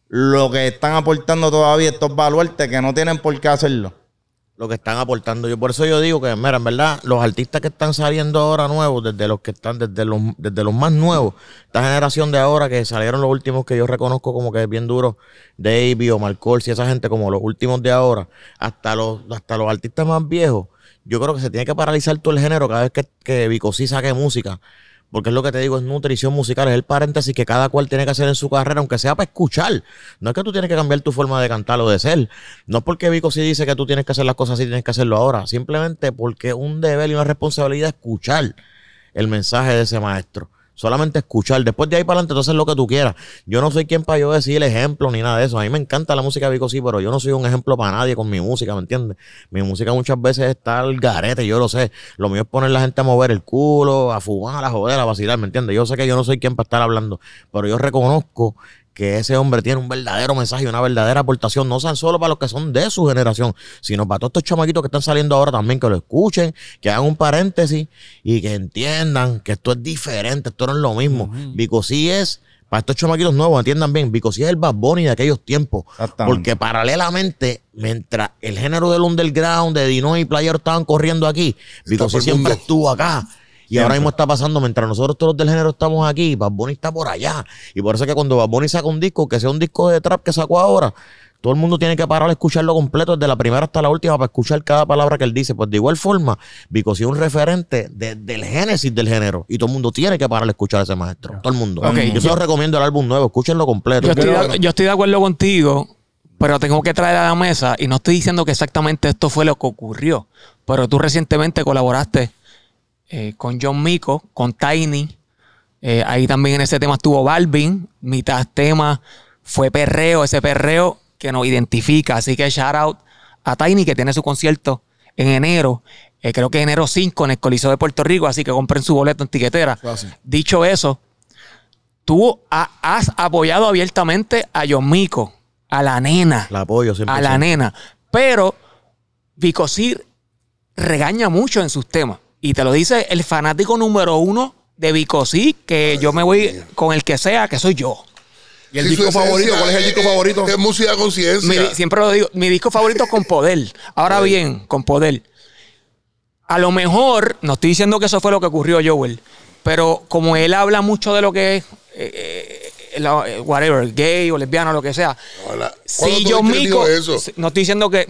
lo que están aportando todavía estos baluartes que no tienen por qué hacerlo lo que están aportando. Yo por eso yo digo que, mira, en verdad, los artistas que están saliendo ahora nuevos, desde los que están, desde los, desde los más nuevos, esta generación de ahora que salieron los últimos que yo reconozco como que es bien duro, Davey o Marcol, y esa gente como los últimos de ahora, hasta los, hasta los artistas más viejos, yo creo que se tiene que paralizar todo el género cada vez que, que Vico saque música porque es lo que te digo, es nutrición musical, es el paréntesis que cada cual tiene que hacer en su carrera, aunque sea para escuchar. No es que tú tienes que cambiar tu forma de cantar o de ser. No es porque Vico si dice que tú tienes que hacer las cosas así, tienes que hacerlo ahora. Simplemente porque un deber y una responsabilidad es escuchar el mensaje de ese maestro. Solamente escuchar. Después de ahí para adelante, tú haces lo que tú quieras. Yo no soy quien para yo decir el ejemplo ni nada de eso. A mí me encanta la música Vico, sí, pero yo no soy un ejemplo para nadie con mi música, ¿me entiendes? Mi música muchas veces está al garete, yo lo sé. Lo mío es poner la gente a mover el culo, a fumar, a joder, a vacilar, ¿me entiendes? Yo sé que yo no soy quien para estar hablando, pero yo reconozco que ese hombre tiene un verdadero mensaje, una verdadera aportación, no sean solo para los que son de su generación, sino para todos estos chamaquitos que están saliendo ahora también, que lo escuchen, que hagan un paréntesis y que entiendan que esto es diferente, esto no es lo mismo. Vico sí es, para estos chamaquitos nuevos, entiendan bien, Vico sí es el Bad Bunny de aquellos tiempos. Porque paralelamente, mientras el género del underground, de Dino y Player estaban corriendo aquí, Vico siempre estuvo acá y ahora mismo está pasando, mientras nosotros todos del género estamos aquí, Bad Bunny está por allá. Y por eso es que cuando Bad Bunny saca un disco, que sea un disco de trap que sacó ahora, todo el mundo tiene que parar a escucharlo completo, desde la primera hasta la última, para escuchar cada palabra que él dice. Pues de igual forma, Vico es un referente del génesis del género. Y todo el mundo tiene que parar a escuchar a ese maestro. Todo el mundo. Yo, lo recomiendo el álbum nuevo, escúchenlo completo. yo estoy de acuerdo contigo, pero tengo que traer a la mesa, y no estoy diciendo que exactamente esto fue lo que ocurrió, pero tú recientemente colaboraste eh, con John Mico, con Tiny. Eh, ahí también en ese tema estuvo Balvin. Mitad tema fue perreo, ese perreo que nos identifica. Así que shout out a Tiny que tiene su concierto en enero. Eh, creo que enero 5 en el Coliseo de Puerto Rico. Así que compren su boleto en tiquetera. Dicho eso, tú has apoyado abiertamente a John Mico, a la nena. La apoyo A la nena. Pero Vicosir regaña mucho en sus temas. Y te lo dice el fanático número uno de Bicosí, que yo me voy con el que sea, que soy yo. ¿Y el disco favorito? ¿Cuál es el disco favorito? Es música conciencia. Siempre lo digo, mi disco favorito es con poder. Ahora bien, con poder. A lo mejor, no estoy diciendo que eso fue lo que ocurrió Joel, pero como él habla mucho de lo que es, eh, eh, eh, whatever, gay o lesbiana, lo que sea. Si yo mico, eso? no estoy diciendo que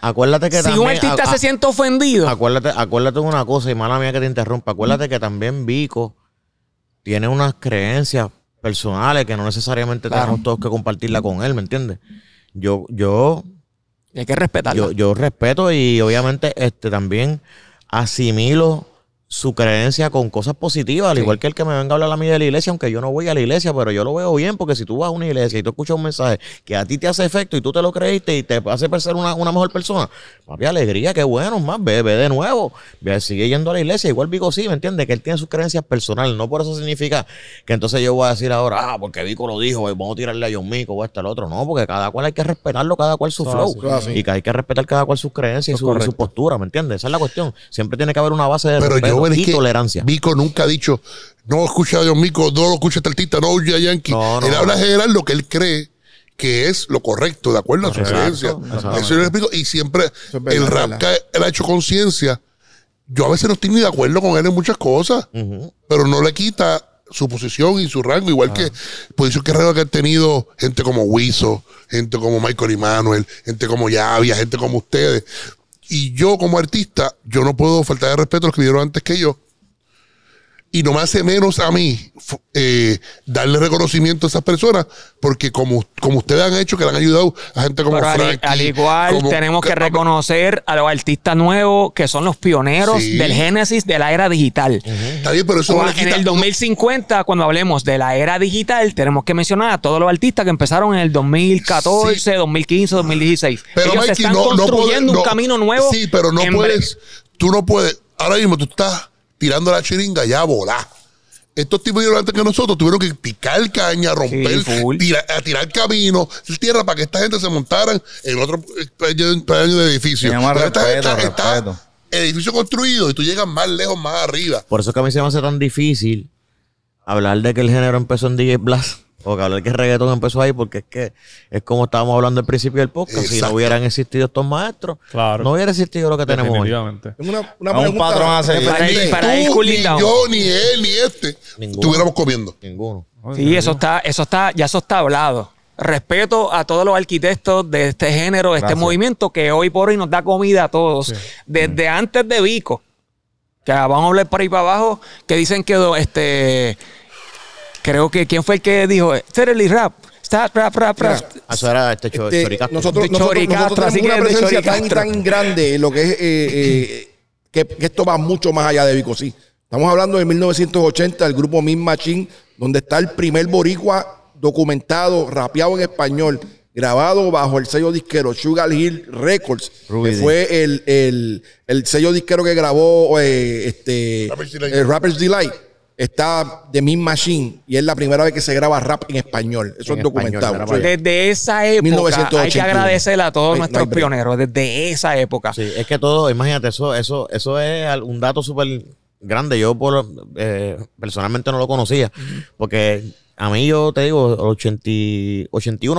Acuérdate que si un artista se siente ofendido. Acuérdate, acuérdate de una cosa, y mala mía que te interrumpa. Acuérdate que también Vico tiene unas creencias personales que no necesariamente tenemos todos que compartirla con él, ¿me entiendes? Yo, yo. hay que respetarlo Yo, respeto y obviamente este también asimilo su creencia con cosas positivas, al igual que el que me venga a hablar a mí de la iglesia, aunque yo no voy a la iglesia, pero yo lo veo bien, porque si tú vas a una iglesia y tú escuchas un mensaje que a ti te hace efecto y tú te lo creíste y te hace parecer una, mejor persona, papi, alegría, qué bueno, más, bebé de nuevo, ve, sigue yendo a la iglesia, igual Vico sí, ¿me entiendes? Que él tiene sus creencias personales, no por eso significa que entonces yo voy a decir ahora, ah, porque Vico lo dijo, eh, vamos a tirarle a John Mico o hasta el este, otro, no, porque cada cual hay que respetarlo, cada cual su flow, y que hay que respetar cada cual sus creencias y su, postura, ¿me entiendes? Esa es la cuestión, siempre tiene que haber una base de y Mico nunca ha dicho, no escucha a Dios Mico, no lo escucha este artista, no oye a Yankee. él habla general lo que él cree que es lo correcto, de acuerdo a su creencia. Y siempre el rap que él ha hecho conciencia. Yo a veces no estoy ni de acuerdo con él en muchas cosas, pero no le quita su posición y su rango, igual que, que ah. posición que que ha tenido gente como Wiso, gente como Michael Emanuel, gente como Yavia, gente como ustedes. Y yo como artista, yo no puedo faltar de respeto a los que dieron antes que yo, y no me hace menos a mí eh, darle reconocimiento a esas personas, porque como, como ustedes han hecho, que le han ayudado a gente como Frank al, igual, tenemos que reconocer a los artistas nuevos que son los pioneros del génesis de la era digital. Está bien, pero eso En el 2050, cuando hablemos de la era digital, tenemos que mencionar a todos los artistas que empezaron en el 2014, 2015, 2016. Pero Ellos están construyendo un camino nuevo. Sí, pero no puedes. Tú no puedes. Ahora mismo tú estás tirando la chiringa ya a volar. Estos tipos de antes que nosotros tuvieron que picar caña, romper, a tirar camino, tierra para que esta gente se montaran en otro año de edificio. edificio construido y tú llegas más lejos, más arriba. Por eso es que a mí se me hace tan difícil hablar de que el género empezó en DJ Blas. Porque hablar que el reggaetón empezó ahí porque es que es como estábamos hablando al principio del podcast. Si no hubieran existido estos maestros, no hubiera existido lo que tenemos hoy. Una, un patrón Para, él, ni yo, ni él, ni este estuviéramos comiendo. Ninguno. sí, eso está, eso está, ya eso está hablado. Respeto a todos los arquitectos de este género, de este movimiento que hoy por hoy nos da comida a todos. Desde antes de Vico, que vamos a hablar para ahí para abajo, que dicen que este creo que quién fue el que dijo, Serely este este Rap. Rap, rap, rap. Eso era este, cho este, Nosotros, nosotros, nosotros una presencia tan, grande lo que es eh, eh, que, esto va mucho más allá de Sí. Estamos hablando de 1980, el grupo Min Machine, donde está el primer boricua documentado, rapeado en español, grabado bajo el sello disquero Sugar Hill Records, que fue el, sello disquero que grabó eh, este, El Rappers Delight está de Mean Machine y es la primera vez que se graba rap en español. Eso es documentado. desde esa época hay que agradecerle a todos nuestros pioneros desde esa época. Sí, es que todo, imagínate, eso, eso, eso es un dato súper grande. Yo por, eh, personalmente no lo conocía porque a mí yo te digo, 81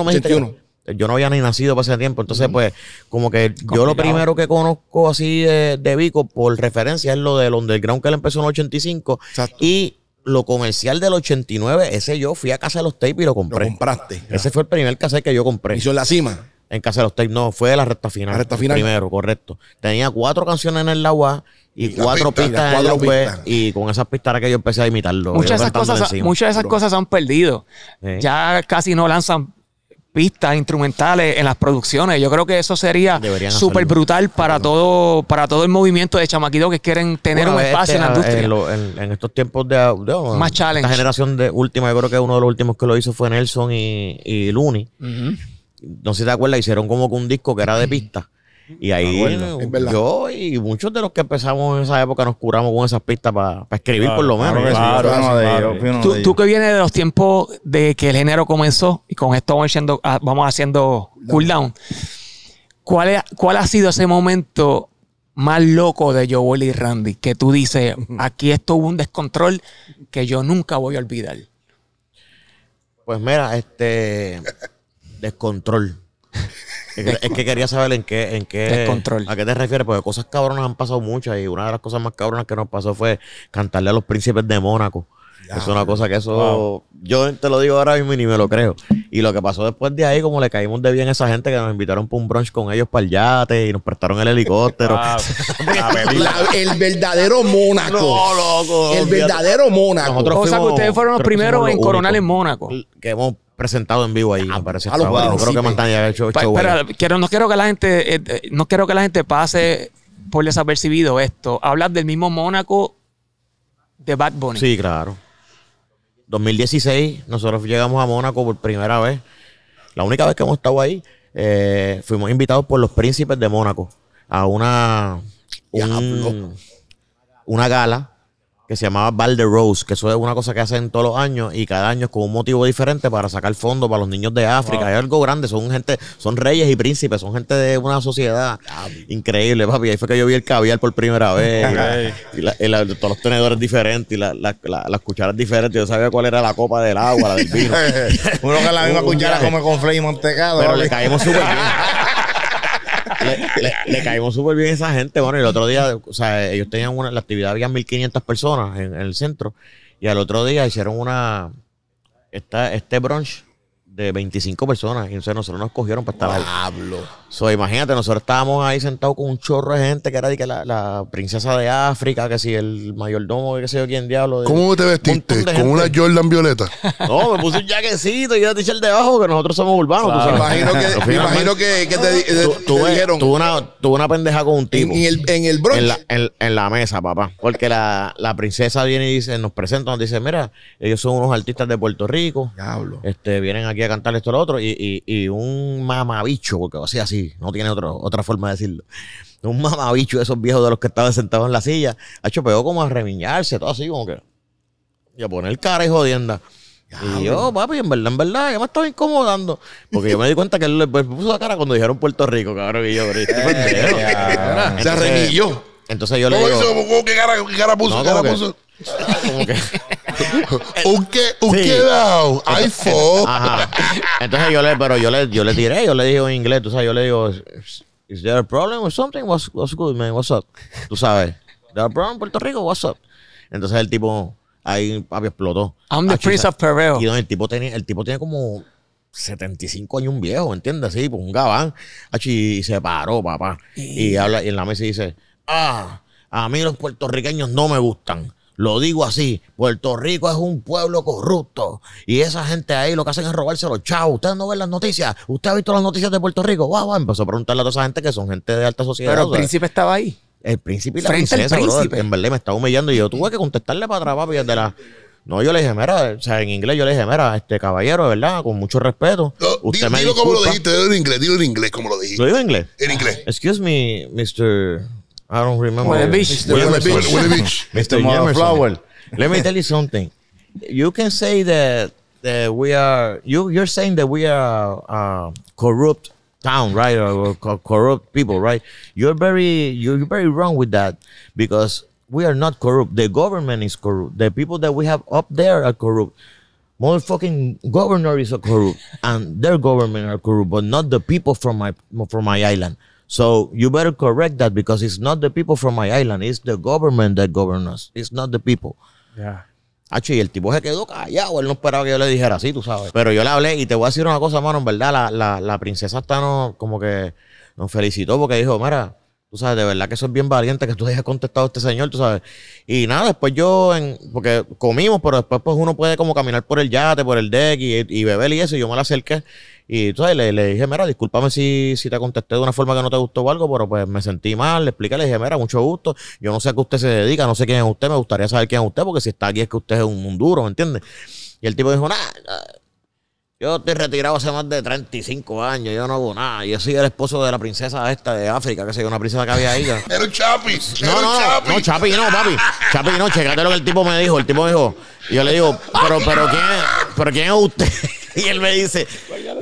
81 yo no había ni nacido para ese tiempo. Entonces, pues, como que yo lo primero que conozco así de, Vico por referencia es lo del underground que él empezó en el 85. Y lo comercial del 89, ese yo fui a Casa de los Tapes y lo compré. Lo compraste. Ese fue el primer cassette que yo compré. ¿Hizo en la cima? En Casa de los Tapes, no, fue de la recta final. La recta final. Primero, correcto. Tenía cuatro canciones en el agua y, cuatro pistas en la web. Y con esas pistas era que yo empecé a imitarlo. Muchas, esas cosas, muchas de esas cosas se han perdido. Ya casi no lanzan pistas instrumentales en las producciones. Yo creo que eso sería súper brutal para todo, para todo el movimiento de chamaquitos que quieren tener un espacio en la este, industria. En, estos tiempos de, más challenge. La generación de última, yo creo que uno de los últimos que lo hizo fue Nelson y, y Looney. No sé si te acuerdas, hicieron como que un disco que era de pistas y ahí yo y muchos de los que empezamos en esa época nos curamos con esas pistas para escribir por lo menos. tú, que vienes de los tiempos de que el género comenzó y con esto vamos haciendo, ah, vamos ¿Cuál, ¿Cuál ha sido ese momento más loco de Joel y Randy? Que tú dices, aquí esto hubo un descontrol que yo nunca voy a olvidar. Pues mira, este descontrol. Es, que quería saber en qué, en qué, a qué te refieres, porque cosas cabronas han pasado muchas y una de las cosas más cabronas que nos pasó fue cantarle a los príncipes de Mónaco. es una cosa que eso, yo te lo digo ahora mismo y ni me lo creo. Y lo que pasó después de ahí, como le caímos de bien a esa gente que nos invitaron para un brunch con ellos para el yate y nos prestaron el helicóptero. Ah, el verdadero Mónaco. No, loco. El verdadero Mónaco. o que ustedes fueron los primeros en coronar en Mónaco. Que presentado en vivo ahí, ah, me no creo que Montaña haya hecho Pero, quiero, no quiero que la gente, eh, eh, no quiero que la gente pase por desapercibido esto. Hablas del mismo Mónaco de Bad Bunny. Sí, claro. 2016, nosotros llegamos a Mónaco por primera vez. La única vez que hemos estado ahí, eh, fuimos invitados por los príncipes de Mónaco a una una gala que se llamaba Val Rose, que eso es una cosa que hacen todos los años y cada año es con un motivo diferente para sacar fondos para los niños de África. Es algo grande, son gente, son reyes y príncipes, son gente de una sociedad increíble, papi. Ahí fue que yo vi el caviar por primera vez, y, todos los tenedores diferentes, y las cucharas diferentes. Yo sabía cuál era la copa del agua, la del vino. Uno que la misma cuchara come con flay y mantecado. Pero le caímos súper bien. le, caímos súper bien a esa gente. Bueno, y el otro día, o sea, ellos tenían una, la actividad había 1500 personas en, el centro. Y al otro día hicieron una, esta, este brunch de 25 personas. Y o nosotros nos cogieron para estar. Pablo. So, imagínate, nosotros estábamos ahí sentados con un chorro de gente que era de que la, la, princesa de África, que si el mayordomo, que sé yo quién diablo. ¿Cómo te vestiste? ¿Con una Jordan violeta? No, me puse un jaquecito y una t-shirt debajo, que nosotros somos urbanos. Imagino que, imagino que, que te, dijeron. Tuve una, tuve una pendeja con un tipo. ¿En el, en el En la, mesa, papá. Porque la, la, princesa viene y dice, nos presenta, nos dice, mira, ellos son unos artistas de Puerto Rico. Diablo. Este, vienen aquí a cantar esto y lo otro. Y, y, y un mamabicho, porque así así no tiene otra forma de decirlo. Un mamabicho de esos viejos de los que estaban sentados en la silla, ha hecho peor como a remiñarse, todo así como que. Y a poner cara y jodienda. Y yo, papi, en verdad, en verdad, ya me estaba incomodando. Porque yo me di cuenta que él le pues, puso la cara cuando dijeron Puerto Rico, cabrón, y yo, este eh, Se arreguilló. Entonces yo le digo... ¿Qué cara, qué puso? cara puso? Como que. ¿Un qué? Ajá. Entonces yo le, pero yo le, yo le tiré, yo le dije en inglés, tú sabes, yo le digo, is there a problem or something? What's, what's good, man? What's up? Tú sabes, there a problem Puerto Rico? What's up? Entonces el tipo ahí papi, explotó. I'm the prince of Perreo. Y donde el tipo tenía, el tipo tiene como 75 años un viejo, ¿entiendes? Sí, pues un gabán. Y se paró, papá. Y habla, y en la mesa dice, ah, a mí los puertorriqueños no me gustan. Lo digo así, Puerto Rico es un pueblo corrupto y esa gente ahí lo que hacen es robárselo, chao, Ustedes no ven las noticias, usted ha visto las noticias de Puerto Rico. Wow, Empezó a preguntarle a toda esa gente que son gente de alta sociedad. Pero el príncipe estaba ahí. El príncipe y la princesa, príncipe. en verdad me estaba humillando y yo tuve que contestarle para atrás, de la... No, yo le dije, mira, o sea, en inglés yo le dije, mira, este caballero, ¿verdad? Con mucho respeto. usted me dilo como lo dijiste, dilo en inglés, dilo en inglés como lo dijiste. ¿Lo digo en inglés? En inglés. excuse me, Mr. I don't remember. Well, beach. Well, beach. Well, beach. Mr. Mr. Flower. Let me tell you something. You can say that, that we are, you, you're saying that we are uh, corrupt town, right? Or, or, corrupt people, right? You're very, you're very wrong with that because we are not corrupt. The government is corrupt. The people that we have up there are corrupt. Motherfucking governor is a corrupt, and their government are corrupt, but not the people from my from my island. So you better correct that because it's not the people from my island, it's the government that governs us. It's not the people. Yeah. y el tipo se quedó callado, él no esperaba que yo le dijera así, tú sabes. Pero yo le hablé y te voy a decir una cosa, mano, en verdad, la, la, la princesa está no, como que nos felicitó porque dijo, mira, Tú sabes, de verdad que eso es bien valiente que tú hayas contestado a este señor, tú sabes. Y nada, después yo, en, porque comimos, pero después pues uno puede como caminar por el yate, por el deck y, y beber y eso. Y yo me la acerqué y tú sabes, le, le, dije, mira, discúlpame si, si te contesté de una forma que no te gustó o algo, pero pues me sentí mal, le expliqué, le dije, mira, mucho gusto. Yo no sé a qué usted se dedica, no sé quién es usted, me gustaría saber quién es usted, porque si está aquí es que usted es un, duro, ¿me entiendes? Y el tipo dijo, nada, yo estoy retirado hace más de 35 años, yo no hago nada. Yo soy el esposo de la princesa esta de África, que sé yo, una princesa que había ahí. Era un chapi. No, no, no, chapi no, papi. Chapi no, checate lo que el tipo me dijo. El tipo me dijo, y yo le digo, pero, pero quién, pero quién es usted. Y él me dice,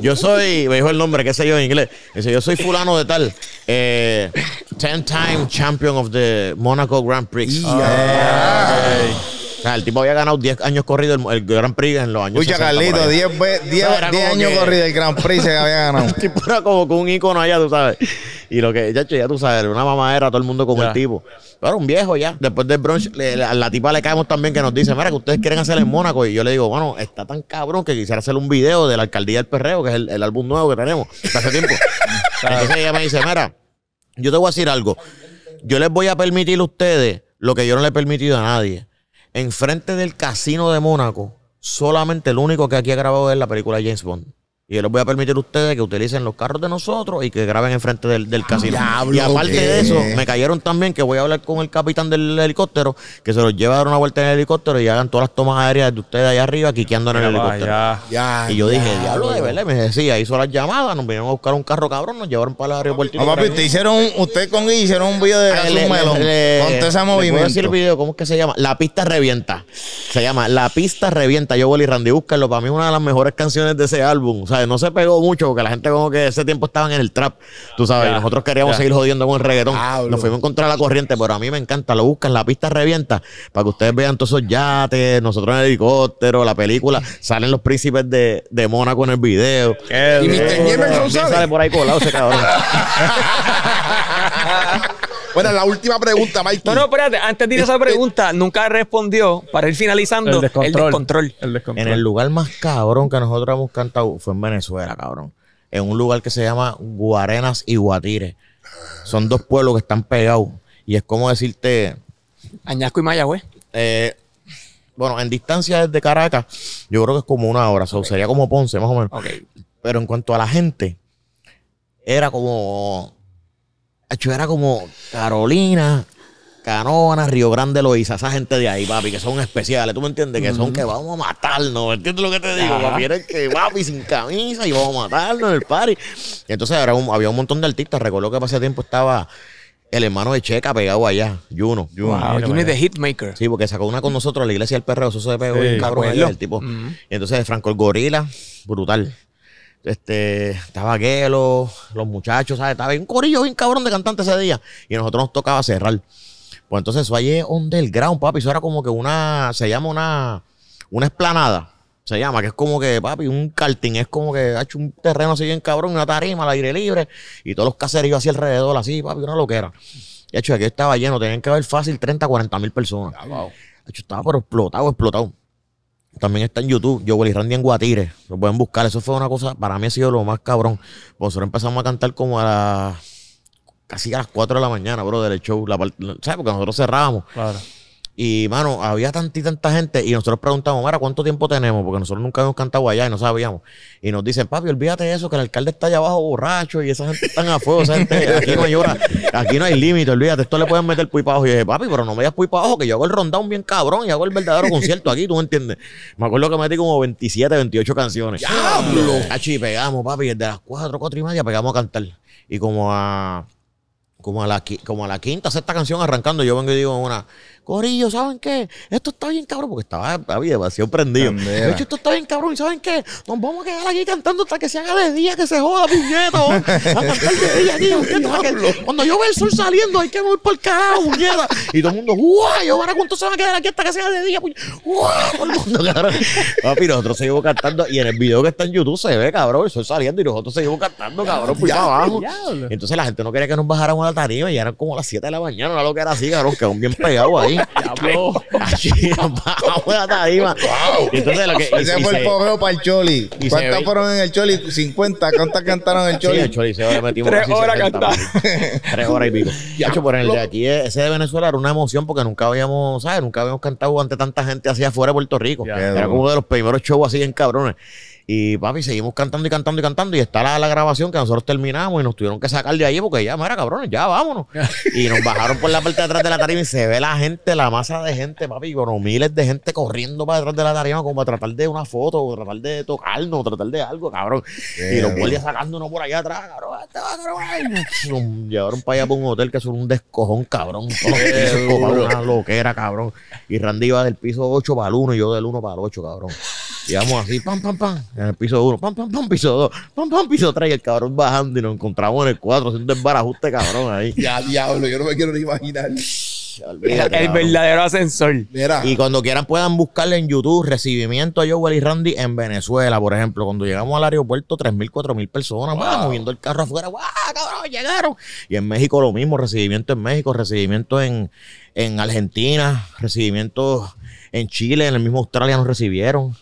yo soy, me dijo el nombre, qué sé yo en inglés. Dice, yo soy fulano de tal. Eh, ten time champion of the Monaco Grand Prix. O sea, el tipo había ganado 10 años corrido el, el Grand Prix en los años Uy, 60 Carlito, 10 años corrido el gran Prix se había ganado. el tipo era como con un ícono allá, tú sabes. Y lo que, ya, ya tú sabes, era una mamadera, todo el mundo con el tipo. Pero era un viejo ya. Después del brunch, a la, tipa le caemos también que nos dice, mira, que ustedes quieren hacer en Mónaco. Y yo le digo, bueno, está tan cabrón que quisiera hacer un video de la alcaldía del perreo, que es el, álbum nuevo que tenemos hace tiempo. Entonces ella me dice, mira, yo te voy a decir algo. Yo les voy a permitir a ustedes lo que yo no le he permitido a nadie enfrente del casino de Mónaco, solamente el único que aquí ha grabado es la película James Bond. Y yo les voy a permitir a ustedes que utilicen los carros de nosotros y que graben enfrente del, del ah, casino. y aparte de eso, me cayeron también que voy a hablar con el capitán del helicóptero, que se los llevaron a dar una vuelta en el helicóptero y hagan todas las tomas aéreas de ustedes allá arriba, quiqueando en el helicóptero. y yo dije, diablo, de verdad, me decía, hizo las llamadas, nos vinieron a buscar un carro cabrón, nos llevaron para el aeropuerto. Ah, no, papi, te hicieron, usted con hicieron un video de ah, Jesús Melón. ese movimiento. Voy a decir el video, ¿cómo es que se llama? La pista revienta. Se llama La pista revienta. Yo, Wally Randy, búscalo. Para mí es una de las mejores canciones de ese álbum. O sea, no se pegó mucho porque la gente como que ese tiempo estaban en el trap, tú sabes. y nosotros queríamos seguir jodiendo con el reggaetón. Nos fuimos a encontrar la corriente, pero a mí me encanta. Lo buscan, la pista revienta para que ustedes vean todos esos yates, nosotros en el helicóptero, la película. Salen los príncipes de, de Mónaco en el video. Qué y Mr. Sale por ahí colado ese cabrón. Bueno, la última pregunta, Mike. No, no, espérate. Antes de ir a esa este pregunta, nunca respondió, para ir finalizando, el descontrol, En el lugar más cabrón que nosotros hemos cantado fue en Venezuela, cabrón. En un lugar que se llama Guarenas y Guatire. Son dos pueblos que están pegados. Y es como decirte... Añasco y Mayagüez. Eh, bueno, en distancia desde Caracas, yo creo que es como una hora, sería como Ponce, más o menos. Okay. Pero en cuanto a la gente, era como hecho, era como Carolina, Canona, Río Grande, Loiza, esa gente de ahí, papi, que son especiales, ¿tú me entiendes? Que son que vamos a matarnos, ¿entiendes lo que te digo? Papi, que papi sin camisa y vamos a matarnos en el party. entonces había un montón de artistas, recuerdo que hace tiempo estaba el hermano de Checa pegado allá, Juno. Juno, wow, es de Hitmaker. Sí, porque sacó una con nosotros a la iglesia del perreo, eso se pegó cabrón el tipo. entonces Franco el Gorila, brutal este, estaba Gelo, los muchachos, ¿sabes? Estaba un corillo bien cabrón de cantante ese día. Y nosotros nos tocaba cerrar. Pues entonces eso allí el ground, papi. Eso era como que una, se llama una, una esplanada. Se llama, que es como que, papi, un karting, es como que ha hecho un terreno así bien cabrón, una tarima al aire libre, y todos los caseríos así alrededor, así, papi, una loquera. De hecho, aquí estaba lleno, tenían que haber fácil 30, 40 mil personas. De hecho, estaba pero explotado, explotado. También está en YouTube, Yo y Randy en Guatire. Lo pueden buscar. Eso fue una cosa, para mí ha sido lo más cabrón. Nosotros empezamos a cantar como a las casi a las 4 de la mañana, bro, del show. ¿Sabes? Porque nosotros cerrábamos. Claro. Y, mano, había tanta y tanta gente. Y nosotros preguntamos, Mara, ¿cuánto tiempo tenemos? Porque nosotros nunca habíamos cantado allá y no sabíamos. Y nos dicen, papi, olvídate de eso, que el alcalde está allá abajo borracho y esa gente está a fuego. Esa gente, aquí no hay aquí no hay límite, olvídate. Esto le pueden meter puy abajo. Y yo dije, papi, pero no me digas puy para abajo, que yo hago el rundown bien cabrón y hago el verdadero concierto aquí, ¿tú me entiendes? Me acuerdo que metí como 27, 28 canciones. ¡Diablo! Cachi, pegamos, papi, desde las 4, 4 y media pegamos a cantar. Y como a como a la, como a la quinta, sexta canción arrancando, yo vengo y digo una, Corillo, ¿saben qué? Esto está bien cabrón, porque estaba, había demasiado prendido. De hecho, esto está bien cabrón, ¿y saben qué? Nos vamos a quedar aquí cantando hasta que se haga de día, que se joda, puñeta. a cantar de día aquí, Cuando yo veo el sol saliendo, hay que mover por el carajo, puñeta. Y todo el mundo, ¡guau! Yo ahora cuánto se van a quedar aquí hasta que se haga de día, ¡guau! Todo el mundo, nosotros seguimos cantando, y en el video que está en YouTube se ve, cabrón, el sol saliendo, y nosotros seguimos cantando, cabrón, por abajo. Entonces la gente no quería que nos bajáramos a la tarima, y eran como las 7 de la mañana, lo que era así, cabrón, que aún bien pegado ahí. Wow. entonces lo que, Ese fue el pobreo para el Choli. ¿Cuántas fueron en el Choli? 50. ¿Cuántas cantaron en el Choli? Sí, Choli se Tres horas cantar. Tres horas y pico. Ya, hecho, por el de aquí, e- ese de Venezuela era una emoción porque nunca habíamos, ¿sabes? Nunca habíamos cantado ante tanta gente así afuera de Puerto Rico. era como de los primeros shows así en cabrones. Y papi, seguimos cantando y cantando y cantando. Y está la, grabación que nosotros terminamos y nos tuvieron que sacar de allí porque ya, era cabrones, ya vámonos. y nos bajaron por la parte de atrás de la tarima y se ve la gente, la masa de gente, papi, bueno, miles de gente corriendo para detrás de la tarima como para tratar de una foto, o tratar de tocarnos, o tratar de algo, cabrón. y los sacando sacándonos por allá atrás, cabrón. Este nos llevaron para allá por un hotel que es un descojón, cabrón. una loquera, cabrón. Y Randy iba del piso 8 para el 1 y yo del 1 para el 8, cabrón. Y así, pam, pam, pam, en el piso uno, pam, pam, pam, piso dos, pam, pam, piso tres. y el cabrón bajando y nos encontramos en el cuatro haciendo el barajuste, cabrón, ahí. ya, diablo, yo no me quiero ni imaginar. el, verdadero ascensor. Y cuando quieran puedan buscarle en YouTube recibimiento a Joel y Randy en Venezuela, por ejemplo. Cuando llegamos al aeropuerto, 3.000, 4.000 personas, mil vamos moviendo el carro afuera, ¡guau, cabrón, llegaron! Y en México lo mismo, recibimiento en México, recibimiento en, en Argentina, recibimiento en Chile, en el mismo Australia nos recibieron.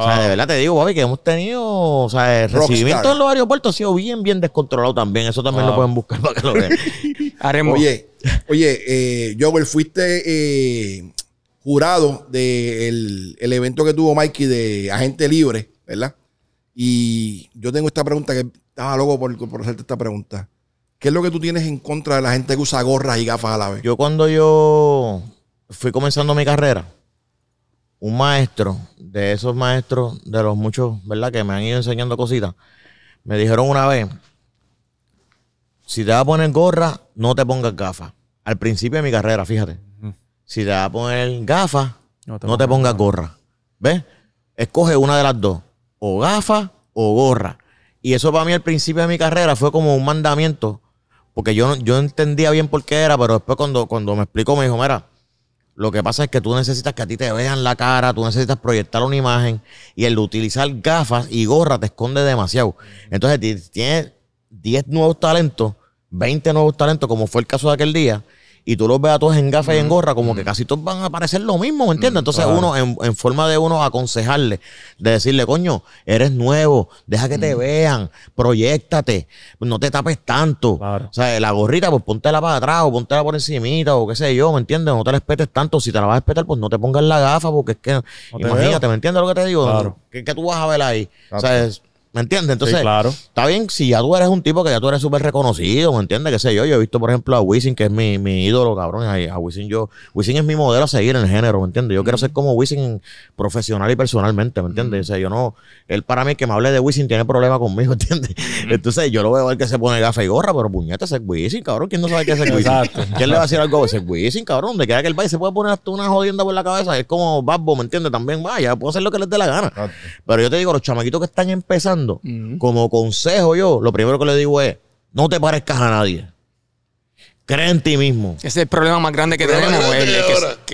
O sea, de verdad te digo, Bobby, que hemos tenido, o sea, el recibimiento en los aeropuertos ha sido bien, bien descontrolado también. Eso también lo pueden buscar para que lo vean. Haremos. Oye, oye, eh, fuiste eh, jurado del evento que tuvo Mikey de Agente Libre, ¿verdad? Y yo tengo esta pregunta que estaba loco por, por hacerte esta pregunta. ¿Qué es lo que tú tienes en contra de la gente que usa gorras y gafas a la vez? Yo cuando yo fui comenzando mi carrera, un maestro, de esos maestros, de los muchos, ¿verdad? Que me han ido enseñando cositas, me dijeron una vez, si te vas a poner gorra, no te pongas gafas. Al principio de mi carrera, fíjate. Si te vas a poner gafas, no te, pongas gorra. ¿Ves? Escoge una de las dos, o gafas o gorra. Y eso para mí al principio de mi carrera fue como un mandamiento, porque yo, yo entendía bien por qué era, pero después cuando, cuando me explicó me dijo, mira, lo que pasa es que tú necesitas que a ti te vean la cara, tú necesitas proyectar una imagen y el utilizar gafas y gorra te esconde demasiado. Entonces tienes 10 nuevos talentos, 20 nuevos talentos, como fue el caso de aquel día, y tú los ves a todos en gafas y en mm, gorra, como que mm. casi todos van a parecer lo mismo, ¿me entiendes? Mm, Entonces uno, en, en, forma de uno aconsejarle, de decirle, coño, eres nuevo, deja que te vean, proyectate, no te tapes tanto. O sea, la gorrita, pues póntela para atrás o póntela por encimita o qué sé yo, ¿me entiendes? No te la espetes tanto, si te la vas a respetar pues no te pongas la gafa porque es que, imagínate, ¿me entiendes lo que te digo? Que ¿Qué, tú vas a ver ahí? O sea, ¿Me entiendes? Entonces, claro. está bien si ya tú eres un tipo que ya tú eres súper reconocido, ¿me entiendes? que sé yo, yo he visto, por ejemplo, a Wisin, que es mi, ídolo, cabrón. A, a, Wisin yo, Wisin es mi modelo a seguir en el género, ¿me entiendes? Yo quiero ser como Wisin profesional y personalmente, ¿me entiendes? yo no, él para mí que me hable de Wisin tiene problemas conmigo, ¿entiendes? Entonces, yo lo veo el que se pone gafa y gorra, pero puñeta, ese Wisin, cabrón. ¿Quién no sabe qué es Wisin? Exacto. ¿Quién le va a decir algo? Ese es Wisin, cabrón. que que el país se puede poner hasta una jodienda por la cabeza. Es como Babbo, ¿me entiendes? También vaya, puedo hacer lo que les dé la gana. Pero yo te digo, los chamaquitos que están empezando, como consejo yo, lo primero que le digo es, no te parezcas a nadie. Cree en ti mismo. Ese es el problema más grande que tenemos.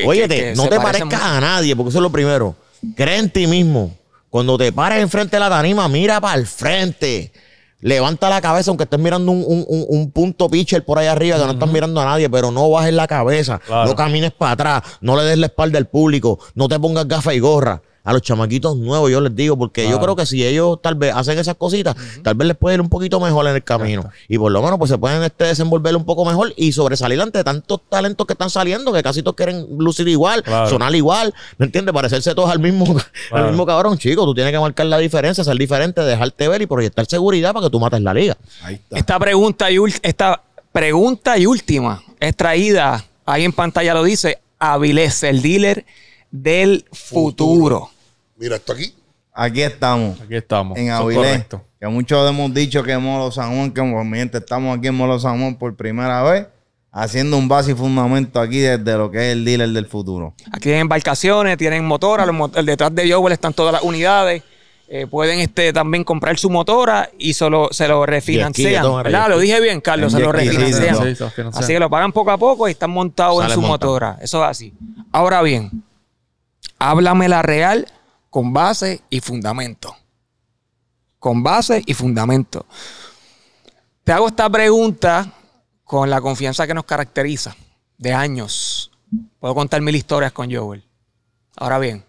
oye, no te parezcas a nadie, porque eso es lo primero. Cree en ti mismo. Cuando te pares enfrente de la tanima mira para el frente. Levanta la cabeza, aunque estés mirando un, punto pitcher por ahí arriba, que no estás mirando a nadie, pero no bajes la cabeza, no camines para atrás, no le des la espalda al público, no te pongas gafas y gorra a los chamaquitos nuevos, yo les digo, porque yo creo que si ellos tal vez hacen esas cositas, tal vez les puede ir un poquito mejor en el camino. Y por lo menos pues se pueden este, desenvolver un poco mejor y sobresalir ante tantos talentos que están saliendo, que casi todos quieren lucir igual, sonar igual, ¿me entiendes? Parecerse todos al mismo, al mismo cabrón, chico. Tú tienes que marcar la diferencia, ser diferente, dejarte ver y proyectar seguridad para que tú mates la liga. Esta pregunta y esta pregunta y última es traída, ahí en pantalla lo dice, Avilés, el dealer del futuro. Mira esto aquí. Aquí estamos. Aquí estamos. En Avilés. Que muchos hemos dicho que Molo San Juan, que como pues, estamos aquí en Molo San Juan por primera vez, haciendo un base y fundamento aquí desde lo que es el dealer del futuro. Aquí tienen embarcaciones, tienen motora, detrás de Yowel están todas las unidades. Eh, pueden este, también comprar su motora y solo, se lo refinancian. ¿verdad? Lo dije bien, Carlos, se lo refinancian. así que lo pagan poco a poco y están montados en su motora. Eso es así. Ahora bien, háblame la real con base y fundamento. Con base y fundamento. Te hago esta pregunta con la confianza que nos caracteriza de años. Puedo contar mil historias con Joel. Ahora bien,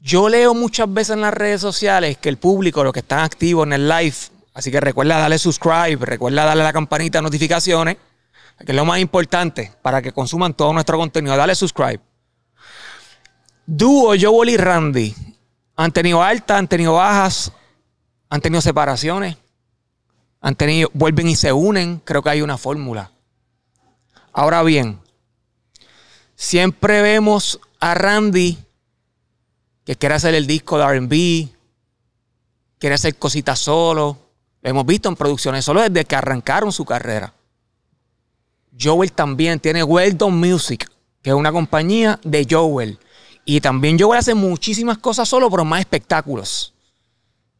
yo leo muchas veces en las redes sociales que el público, los que están activos en el live, así que recuerda darle subscribe, recuerda darle la campanita de notificaciones, que es lo más importante para que consuman todo nuestro contenido. Dale subscribe. Dúo Joel y Randy. Han tenido altas, han tenido bajas, han tenido separaciones, han tenido, vuelven y se unen. Creo que hay una fórmula. Ahora bien, siempre vemos a Randy que quiere hacer el disco de RB, quiere hacer cositas solo. Lo hemos visto en producciones solo desde que arrancaron su carrera. Joel también tiene Weldon Music, que es una compañía de Joel. Y también yo voy a hacer muchísimas cosas solo, pero más espectáculos.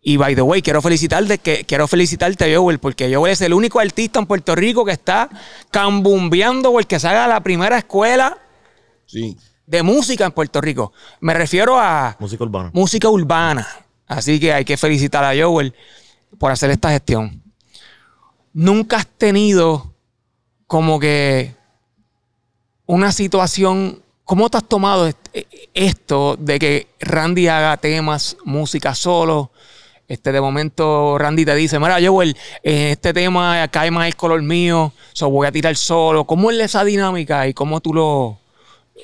Y by the way, quiero felicitarte, que, quiero felicitarte, Joel, porque Joel es el único artista en Puerto Rico que está cambumbeando porque que haga la primera escuela sí. de música en Puerto Rico. Me refiero a música urbana. Música urbana. Así que hay que felicitar a Joel por hacer esta gestión. Nunca has tenido como que una situación ¿Cómo te has tomado eh, esto de que Randy haga temas, música solo? Este, de momento Randy te dice, mira, yo eh, este tema cae más el color mío, so voy a tirar solo. ¿Cómo es esa dinámica y cómo tú lo...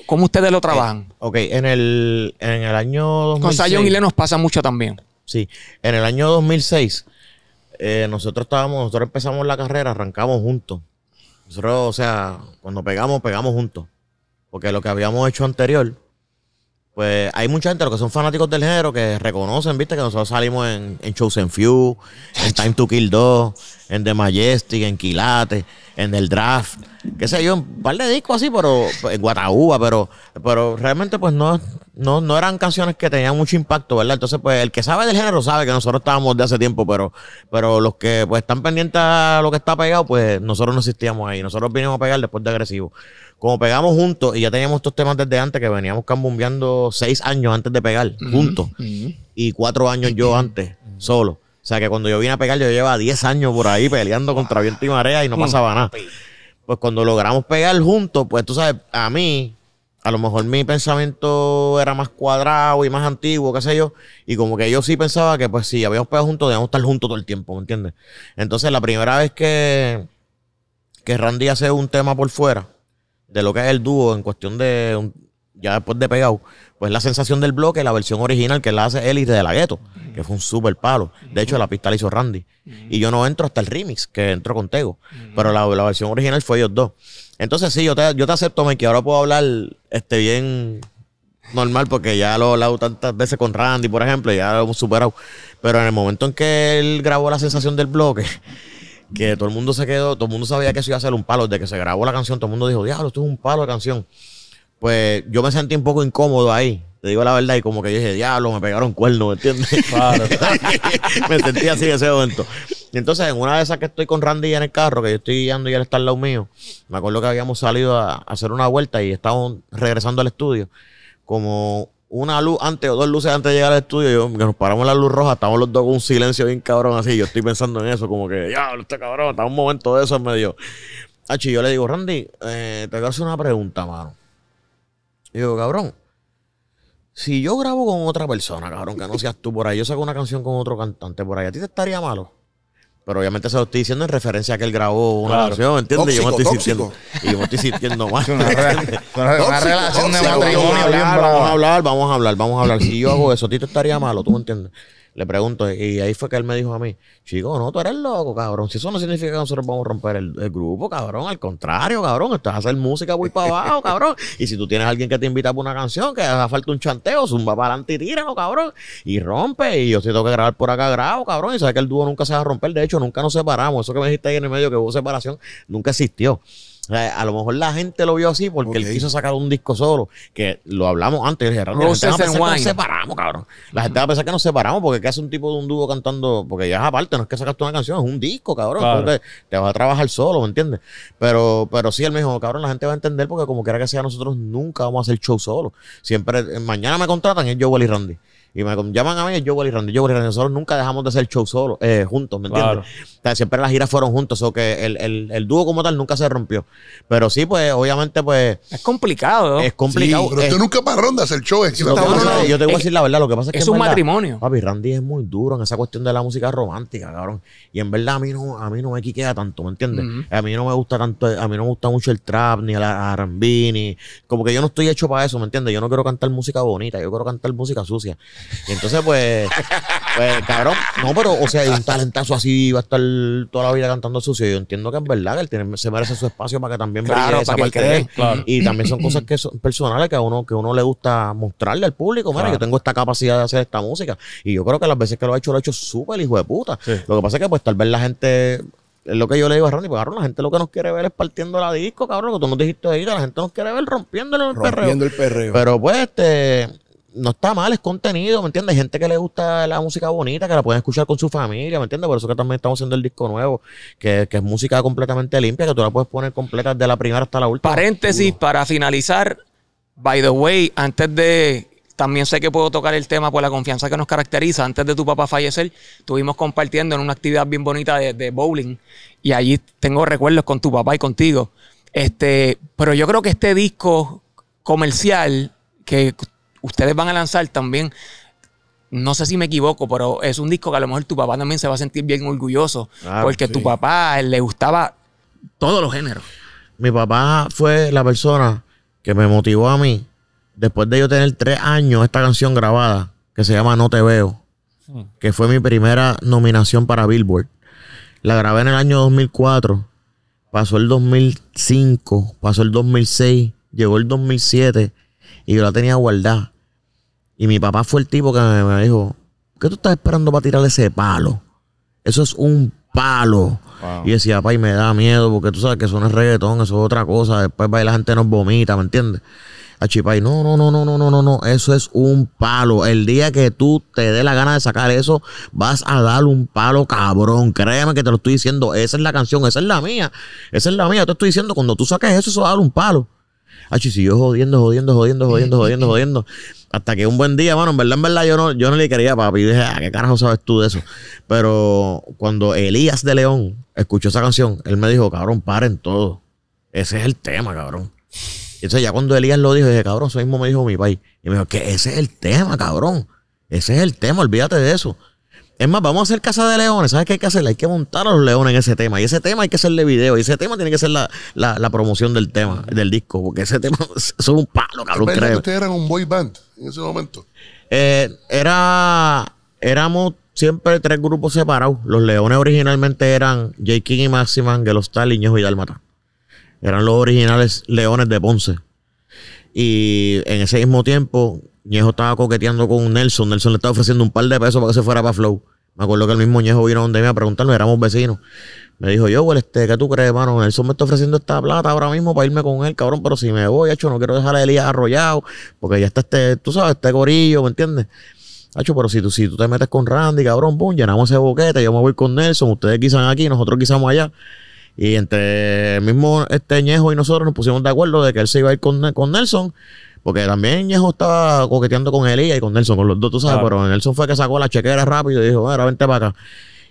¿Cómo ustedes lo trabajan? Eh, ok, en el, año 2006... Con Sayon y Le nos pasa mucho también. Sí, en el año 2006 nosotros estábamos, nosotros empezamos la carrera, arrancamos juntos. Nosotros, o sea, cuando pegamos, pegamos juntos. Porque lo que habíamos hecho anterior, pues hay mucha gente, los que son fanáticos del género, que reconocen, viste, que nosotros salimos en, en Chosen Few, en Time to Kill 2, en The Majestic, en Quilate, en El Draft, qué sé yo, un par de discos así, pero pues, en Guataúba, pero, pero realmente pues no, no, no eran canciones que tenían mucho impacto, ¿verdad? Entonces, pues el que sabe del género sabe que nosotros estábamos de hace tiempo, pero, pero los que pues están pendientes a lo que está pegado, pues nosotros no existíamos ahí, nosotros vinimos a pegar después de agresivo como pegamos juntos y ya teníamos estos temas desde antes que veníamos cambumbeando seis años antes de pegar, juntos, y cuatro años yo antes, solo. O sea que cuando yo vine a pegar, yo llevaba diez años por ahí peleando contra viento y marea y no pasaba nada. Pues cuando logramos pegar juntos, pues tú sabes, a mí, a lo mejor mi pensamiento era más cuadrado y más antiguo, qué sé yo, y como que yo sí pensaba que pues si habíamos pegado juntos, debíamos estar juntos todo el tiempo, ¿me entiendes? Entonces la primera vez que, que Randy hace un tema por fuera, de lo que es el dúo en cuestión de ya después de pegado, pues la sensación del bloque, la versión original que la hace y de la gueto, que fue un super palo. De hecho, la pista la hizo Randy. Y yo no entro hasta el remix, que entro con Tego. Pero la, la, versión original fue ellos dos. Entonces, sí, yo te, yo te acepto, me que ahora puedo hablar este, bien normal, porque ya lo he hablado tantas veces con Randy, por ejemplo, ya lo hemos superado. Pero en el momento en que él grabó la sensación del bloque, que todo el mundo se quedó, todo el mundo sabía que eso iba a ser un palo. Desde que se grabó la canción, todo el mundo dijo, diablo, esto es un palo de canción. Pues yo me sentí un poco incómodo ahí, te digo la verdad, y como que yo dije, diablo, me pegaron cuernos, ¿me entiendes? me sentí así en ese momento. Y entonces, en una de esas que estoy con Randy en el carro, que yo estoy guiando y él está al lado mío, me acuerdo que habíamos salido a, a hacer una vuelta y estábamos regresando al estudio. Como una luz antes o dos luces antes de llegar al estudio, yo, nos paramos la luz roja, estamos los dos con un silencio bien cabrón así. Yo estoy pensando en eso, como que, ya, este cabrón, está un momento de eso en medio. yo le digo, Randy, eh, te voy a hacer una pregunta, mano. Y digo, cabrón, si yo grabo con otra persona, cabrón, que no seas tú por ahí, yo saco una canción con otro cantante por ahí, ¿a ti te estaría malo? Pero obviamente se lo estoy diciendo en referencia a que él grabó una relación, ¿me ¿entiendes? Tóxico, yo me estoy sintiendo. Y yo me estoy sintiendo mal. una, relación de matrimonio. Vamos a hablar, vamos a hablar, vamos a hablar, Si yo hago eso, a ti te estaría malo, ¿tú me entiendes? Le pregunto, y ahí fue que él me dijo a mí, chico, no, tú eres loco, cabrón. Si eso no significa que nosotros vamos a romper el, grupo, cabrón. Al contrario, cabrón, estás a hacer música, voy para abajo, cabrón. Y si tú tienes a alguien que te invita para una canción, que haga falta un chanteo, zumba para adelante y tíralo, cabrón. Y rompe, y yo si tengo que grabar por acá, grabo, cabrón. Y sabes que el dúo nunca se va a romper. De hecho, nunca nos separamos. Eso que me dijiste ahí en el medio, que hubo separación, nunca existió. O sea, a lo mejor la gente lo vio así porque le él quiso sacar un disco solo, que lo hablamos antes. Dije, la gente que nos separamos, cabrón. La gente va a pensar que nos separamos porque ¿qué hace un tipo de un dúo cantando? Porque ya es aparte, no es que sacaste una canción, es un disco, cabrón. Entonces te, vas a trabajar solo, ¿me entiendes? Pero, pero sí, él me dijo, cabrón, la gente va a entender porque como quiera que sea, nosotros nunca vamos a hacer show solo. Siempre, eh, mañana me contratan, es Joel y Randy. Y me llaman a mí, yo, y Randy, yo, y Randy. Nosotros nunca dejamos de hacer show solo, eh, juntos, ¿me entiendes? siempre las giras fueron juntos, o que el, el, el, dúo como tal nunca se rompió. Pero sí, pues, obviamente, pues. Es complicado, Es complicado. pero eh, usted nunca parrón de hacer show. Es, yo te voy a decir la verdad, lo que pasa es, que. Es un matrimonio. Papi, Randy es muy duro en esa cuestión de la música romántica, cabrón. Y en verdad a mí no, a mí no me quiquea tanto, ¿me entiendes? A mí no me gusta tanto, a mí no me gusta mucho el trap, ni el R&B, ni. Como que yo no estoy hecho para eso, ¿me entiendes? Yo no quiero cantar música bonita, yo quiero cantar música sucia. Y entonces, pues, pues, cabrón, no, pero, o sea, un talentazo así va a estar toda la vida cantando sucio. Yo entiendo que en verdad que él se merece su espacio para que también claro, esa parte de él. Y también son cosas que son personales que a uno, que uno le gusta mostrarle al público. Mira, yo tengo esta capacidad de hacer esta música. Y yo creo que las veces que lo ha hecho, lo ha hecho súper hijo de puta. Lo que pasa es que, pues, tal vez la gente es lo que yo le digo a Ronnie, pues cabrón, la gente lo que nos quiere ver es partiendo la disco, cabrón, que tú nos dijiste ahí, la gente nos quiere ver rompiéndolo el rompiendo el perreo. Pero pues, este, no está mal, es contenido, ¿me entiendes? gente que le gusta la música bonita, que la pueden escuchar con su familia, ¿me entiendes? Por eso que también estamos haciendo el disco nuevo, que, es música completamente limpia, que tú la puedes poner completa desde la primera hasta la última. Paréntesis, para finalizar, by the way, antes de también sé que puedo tocar el tema por la confianza que nos caracteriza. Antes de tu papá fallecer, estuvimos compartiendo en una actividad bien bonita de, de, bowling y allí tengo recuerdos con tu papá y contigo. Este, pero yo creo que este disco comercial que ustedes van a lanzar también, no sé si me equivoco, pero es un disco que a lo mejor tu papá también se va a sentir bien orgulloso, ah, porque tu papá le gustaba todos los géneros. Mi papá fue la persona que me motivó a mí, después de yo tener tres años, esta canción grabada, que se llama No Te Veo, hmm. que fue mi primera nominación para Billboard. La grabé en el año 2004, pasó el 2005, pasó el 2006, llegó el 2007 y yo la tenía guardada. Y mi papá fue el tipo que me, dijo, ¿qué tú estás esperando para tirar ese palo? Eso es un palo. Y decía, papá, y me da miedo porque tú sabes que eso no es reggaetón, eso es otra cosa. Después va la gente nos vomita, ¿me entiendes? A Chipay, no, no, no, no, no, no, no, no, eso es un palo. El día que tú te dé la gana de sacar eso, vas a dar un palo cabrón. Créeme que te lo estoy diciendo, esa es la canción, esa es la mía, esa es la mía. Te estoy diciendo, cuando tú saques eso, eso va a dar un palo. Ah, y yo jodiendo, jodiendo, jodiendo, jodiendo, jodiendo, jodiendo. Hasta que un buen día, mano, en verdad, en verdad, yo no, yo no le quería, papi. Y dije, ah, ¿qué carajo sabes tú de eso? Pero cuando Elías de León escuchó esa canción, él me dijo, cabrón, paren todo. Ese es el tema, cabrón. entonces ya cuando Elías lo dijo, dije, cabrón, eso mismo me dijo mi país. Y me dijo, que ese es el tema, cabrón. Ese es el tema, olvídate de eso. Es más, vamos a hacer Casa de Leones. ¿Sabes qué hay que hacer? Hay que montar a los leones en ese tema. Y ese tema hay que hacerle video. Y ese tema tiene que ser la, promoción del tema, del disco. Porque ese tema es un palo, cabrón. que ustedes eran un boy band en ese momento? Eh, era. Éramos siempre tres grupos separados. Los leones originalmente eran J. King y Maximan, Gelostal, Iñejo y Dálmata. Eran los originales leones de Ponce. Y en ese mismo tiempo Ñejo estaba coqueteando con Nelson. Nelson le estaba ofreciendo un par de pesos para que se fuera para Flow. Me acuerdo que el mismo Ñejo vino donde me a preguntarme, éramos vecinos. Me dijo, yo, güey, este, ¿qué tú crees, mano? Nelson me está ofreciendo esta plata ahora mismo para irme con él, cabrón, pero si me voy, hecho, no quiero dejar a Elías arrollado, porque ya está este, tú sabes, este gorillo, ¿me entiendes? Hacho, pero si tú, si tú te metes con Randy, cabrón, boom, llenamos ese boquete, yo me voy con Nelson, ustedes quizás aquí, nosotros guisamos allá. Y entre el mismo este Ñejo y nosotros nos pusimos de acuerdo de que él se iba a ir con, con Nelson porque también Ñejo estaba coqueteando con Elías y con Nelson, con los dos, tú sabes, pero Nelson fue que sacó la chequera rápido y dijo, ahora vente para acá.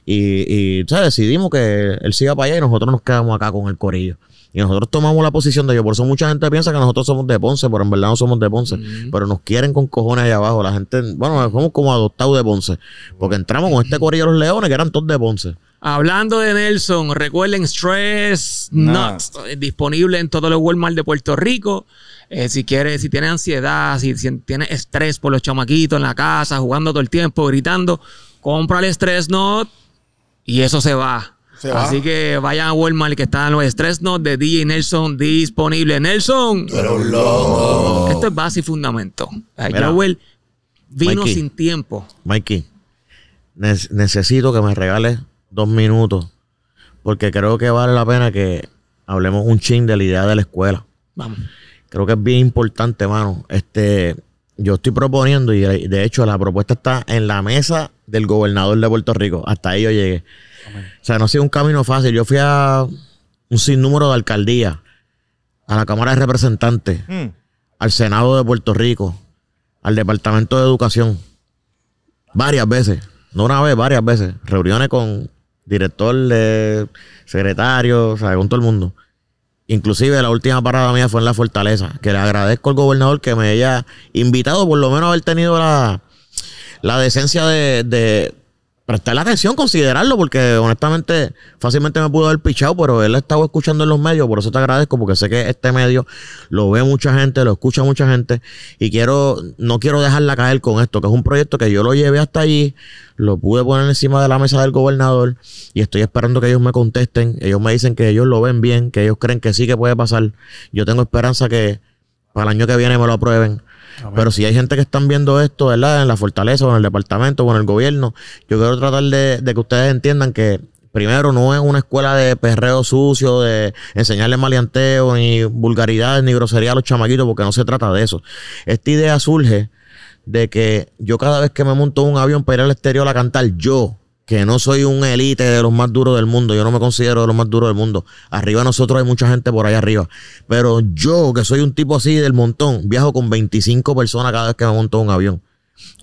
Y, y decidimos que él siga para allá y nosotros nos quedamos acá con el corillo. Y nosotros tomamos la posición de ellos. Por eso mucha gente piensa que nosotros somos de Ponce, pero en verdad no somos de Ponce. Pero nos quieren con cojones allá abajo. La gente, bueno, somos como adoptados de Ponce. Porque entramos con este corillo de los leones que eran todos de Ponce. Hablando de Nelson, recuerden Stress Not eh, disponible en todos los Walmart de Puerto Rico. Eh, si quieres, si tienes ansiedad, si, tiene tienes estrés por los chamaquitos en la casa, jugando todo el tiempo, gritando, compra el Stress Not y eso se va. Así que vayan a Walmart que están los Stress Not de DJ Nelson disponible. Nelson. Esto es base y fundamento. Joel vino sin tiempo. Mikey, necesito que me regales dos minutos, porque creo que vale la pena que hablemos un ching de la idea de la escuela. Vamos. Creo que es bien importante, mano. Este, yo estoy proponiendo, y de hecho la propuesta está en la mesa del gobernador de Puerto Rico. Hasta ahí yo llegué. O sea, no ha sido un camino fácil. Yo fui a un sinnúmero de alcaldías, a la Cámara de Representantes, mm. al Senado de Puerto Rico, al Departamento de Educación, varias veces, no una vez, varias veces, reuniones con director, de eh, secretario, o sea, con todo el mundo. Inclusive la última parada mía fue en La Fortaleza, que le agradezco al gobernador que me haya invitado, por lo menos haber tenido la, la decencia de, prestar la atención, considerarlo, porque honestamente fácilmente me pudo haber pichado, pero él ha estado escuchando en los medios, por eso te agradezco, porque sé que este medio lo ve mucha gente, lo escucha mucha gente, y quiero, no quiero dejarla caer con esto, que es un proyecto que yo lo llevé hasta allí, lo pude poner encima de la mesa del gobernador, y estoy esperando que ellos me contesten, ellos me dicen que ellos lo ven bien, que ellos creen que sí que puede pasar, yo tengo esperanza que para el año que viene me lo aprueben pero si hay gente que están viendo esto, ¿verdad? En la fortaleza o en el departamento o en el gobierno, yo quiero tratar de, que ustedes entiendan que primero no es una escuela de perreo sucio, de enseñarle maleanteo, ni vulgaridades, ni grosería a los chamaquitos, porque no se trata de eso. Esta idea surge de que yo cada vez que me monto un avión para ir al exterior a cantar, yo, que no soy un élite de los más duros del mundo, yo no me considero de los más duros del mundo. Arriba de nosotros hay mucha gente por ahí arriba, pero yo que soy un tipo así del montón, viajo con 25 personas cada vez que me monto un avión.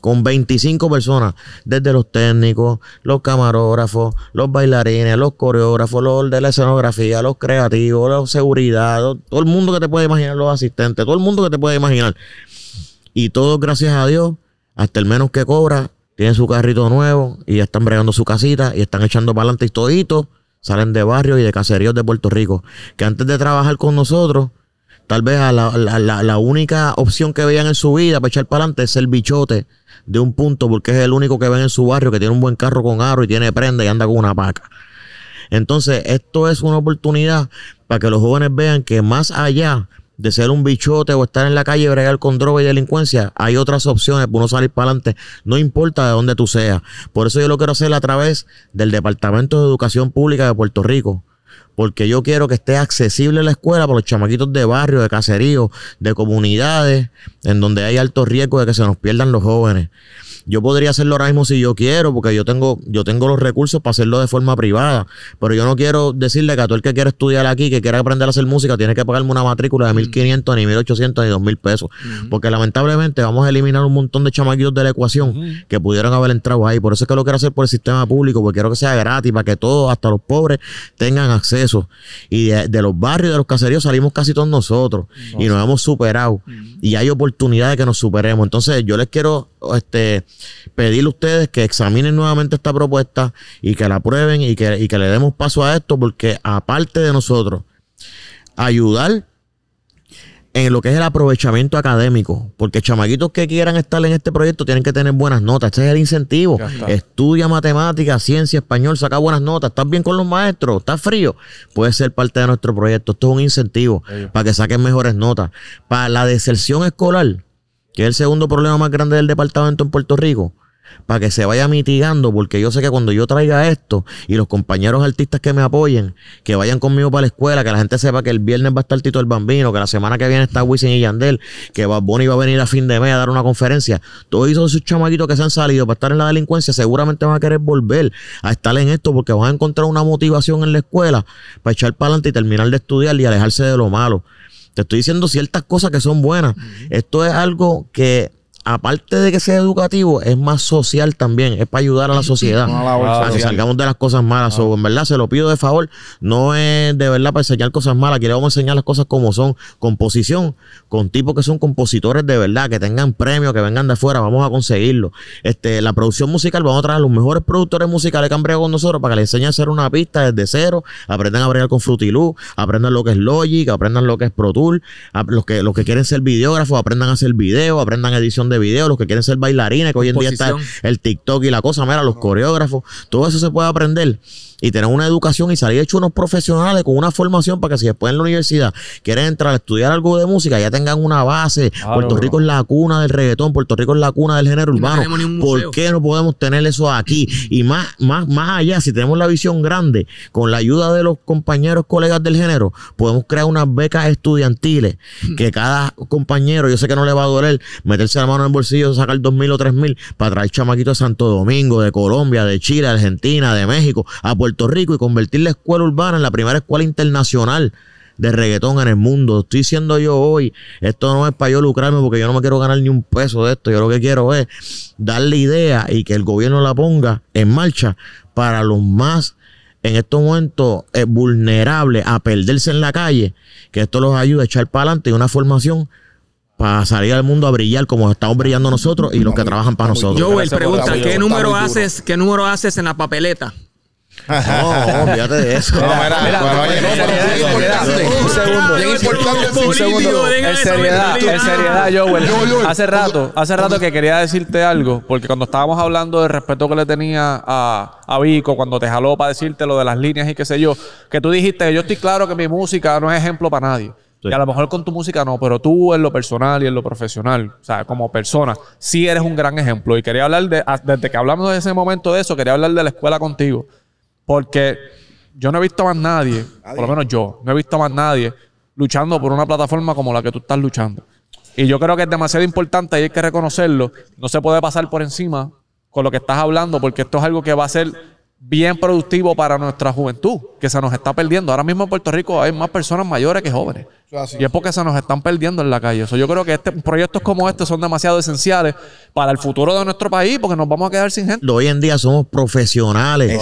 Con 25 personas, desde los técnicos, los camarógrafos, los bailarines, los coreógrafos, los de la escenografía, los creativos, los seguridad, todo el mundo que te puede imaginar, los asistentes, todo el mundo que te puede imaginar. Y todo gracias a Dios, hasta el menos que cobra, tienen su carrito nuevo y ya están bregando su casita y están echando para adelante y todito salen de barrios y de caseríos de Puerto Rico. Que antes de trabajar con nosotros, tal vez la, única opción que veían en su vida para echar para adelante es el bichote de un punto, porque es el único que ven en su barrio que tiene un buen carro con aro y tiene prenda y anda con una paca. Entonces, esto es una oportunidad para que los jóvenes vean que más allá de ser un bichote o estar en la calle, bregar con droga y delincuencia, hay otras opciones para uno salir para adelante, no importa de dónde tú seas. Por eso yo lo quiero hacer a través del Departamento de Educación Pública de Puerto Rico. Porque yo quiero que esté accesible la escuela para los chamaquitos de barrio, de caserío, de comunidades, en donde hay alto riesgo de que se nos pierdan los jóvenes. Yo podría hacerlo ahora mismo si yo quiero, porque yo tengo, yo tengo los recursos para hacerlo de forma privada. Pero yo no quiero decirle que a todo el que quiera estudiar aquí, que quiera aprender a hacer música, tiene que pagarme una matrícula de 1.500, mm. ni 1.800, ni 2.000 pesos. Mm. Porque lamentablemente vamos a eliminar un montón de chamaquillos de la ecuación mm. que pudieron haber entrado ahí. Por eso es que lo quiero hacer por el sistema público, porque quiero que sea gratis, para que todos, hasta los pobres, tengan acceso. Y de, los barrios, de los caseríos, salimos casi todos nosotros. Y nos hemos superado. Y hay oportunidades que nos superemos. Entonces, yo les quiero este, pedirle a ustedes que examinen nuevamente esta propuesta y que la aprueben y que, le demos paso a esto, porque aparte de nosotros, ayudar en lo que es el aprovechamiento académico, porque chamaguitos que quieran estar en este proyecto tienen que tener buenas notas, este es el incentivo. Estudia matemáticas, ciencia, español, saca buenas notas, estás bien con los maestros, estás frío, puede ser parte de nuestro proyecto, esto es un incentivo para que saquen mejores notas. Para la deserción escolar, que es el segundo problema más grande del departamento en Puerto Rico, para que se vaya mitigando, porque yo sé que cuando yo traiga esto y los compañeros artistas que me apoyen, que vayan conmigo para la escuela, que la gente sepa que el viernes va a estar Tito el Bambino, que la semana que viene está Wisin y Yandel, que Bad Bunny va a venir a fin de mes a dar una conferencia. Todos esos chamaquitos que se han salido para estar en la delincuencia seguramente van a querer volver a estar en esto porque van a encontrar una motivación en la escuela para echar para adelante y terminar de estudiar y alejarse de lo malo. Te estoy diciendo ciertas cosas que son buenas. Esto es algo que aparte de que sea educativo, es más social también, es para ayudar a la sociedad. para que salgamos de las cosas malas. O en verdad, se lo pido de favor. No es de verdad para enseñar cosas malas. Aquí le vamos a enseñar las cosas como son. Composición, con tipos que son compositores de verdad, que tengan premios, que vengan de afuera, vamos a conseguirlo. Este, la producción musical, vamos a traer a los mejores productores musicales que han con nosotros para que le enseñen a hacer una pista desde cero, aprendan a bregar con Frutilú, aprendan lo que es Logic, aprendan lo que es Pro Tool, los que, los que quieren ser videógrafos, aprendan a hacer video, aprendan edición de de video, los que quieren ser bailarines, que hoy en día está el TikTok y la cosa, mira, los coreógrafos, todo eso se puede aprender y tener una educación y salir hecho unos profesionales con una formación para que si después en la universidad quieren entrar a estudiar algo de música, ya tengan una base. Puerto Rico es la cuna del reggaetón, Puerto Rico es la cuna del género urbano. ¿Por qué no podemos tener eso aquí? Y más, más, más allá, si tenemos la visión grande, con la ayuda de los compañeros, colegas del género, podemos crear unas becas estudiantiles que cada compañero, yo sé que no le va a doler meterse la mano en el bolsillo, sacar dos mil o tres mil para traer chamaquitos de Santo Domingo, de Colombia, de Chile, Argentina, de México, a Puerto Puerto Rico y convertir la escuela urbana en la primera escuela internacional de reggaetón en el mundo. Estoy diciendo yo hoy, esto no es para yo lucrarme porque yo no me quiero ganar ni un peso de esto. Yo lo que quiero es darle idea y que el gobierno la ponga en marcha para los más en estos momentos eh, vulnerables a perderse en la calle, que esto los ayude a echar para adelante y una formación para salir al mundo a brillar como estamos brillando nosotros y los que trabajan para nosotros. Joel, pregunta, ¿qué número haces, qué número haces en la papeleta? No, olvídate de eso. mira, un segundo. En seriedad, en seriedad, Joel. Hace rato, hace rato que quería decirte algo, porque cuando estábamos hablando del respeto que le tenía a, a Vico, cuando te jaló para decirte lo de las líneas y qué sé yo, que tú dijiste, yo estoy claro que mi música no es ejemplo para nadie. Y a lo mejor con tu música no, pero tú en lo personal y en lo profesional, o sea, como persona, sí eres un gran ejemplo. Y quería hablar de, desde que hablamos de ese momento de eso, quería hablar de la escuela contigo. Porque yo no he visto más nadie, por lo menos yo, no he visto más nadie luchando por una plataforma como la que tú estás luchando. Y yo creo que es demasiado importante y hay que reconocerlo. No se puede pasar por encima con lo que estás hablando porque esto es algo que va a ser bien productivo para nuestra juventud, que se nos está perdiendo. Ahora mismo en Puerto Rico hay más personas mayores que jóvenes. Y es porque se nos están perdiendo en la calle. yo creo que este, proyectos como este son demasiado esenciales para el futuro de nuestro país porque nos vamos a quedar sin gente. Hoy en día somos profesionales.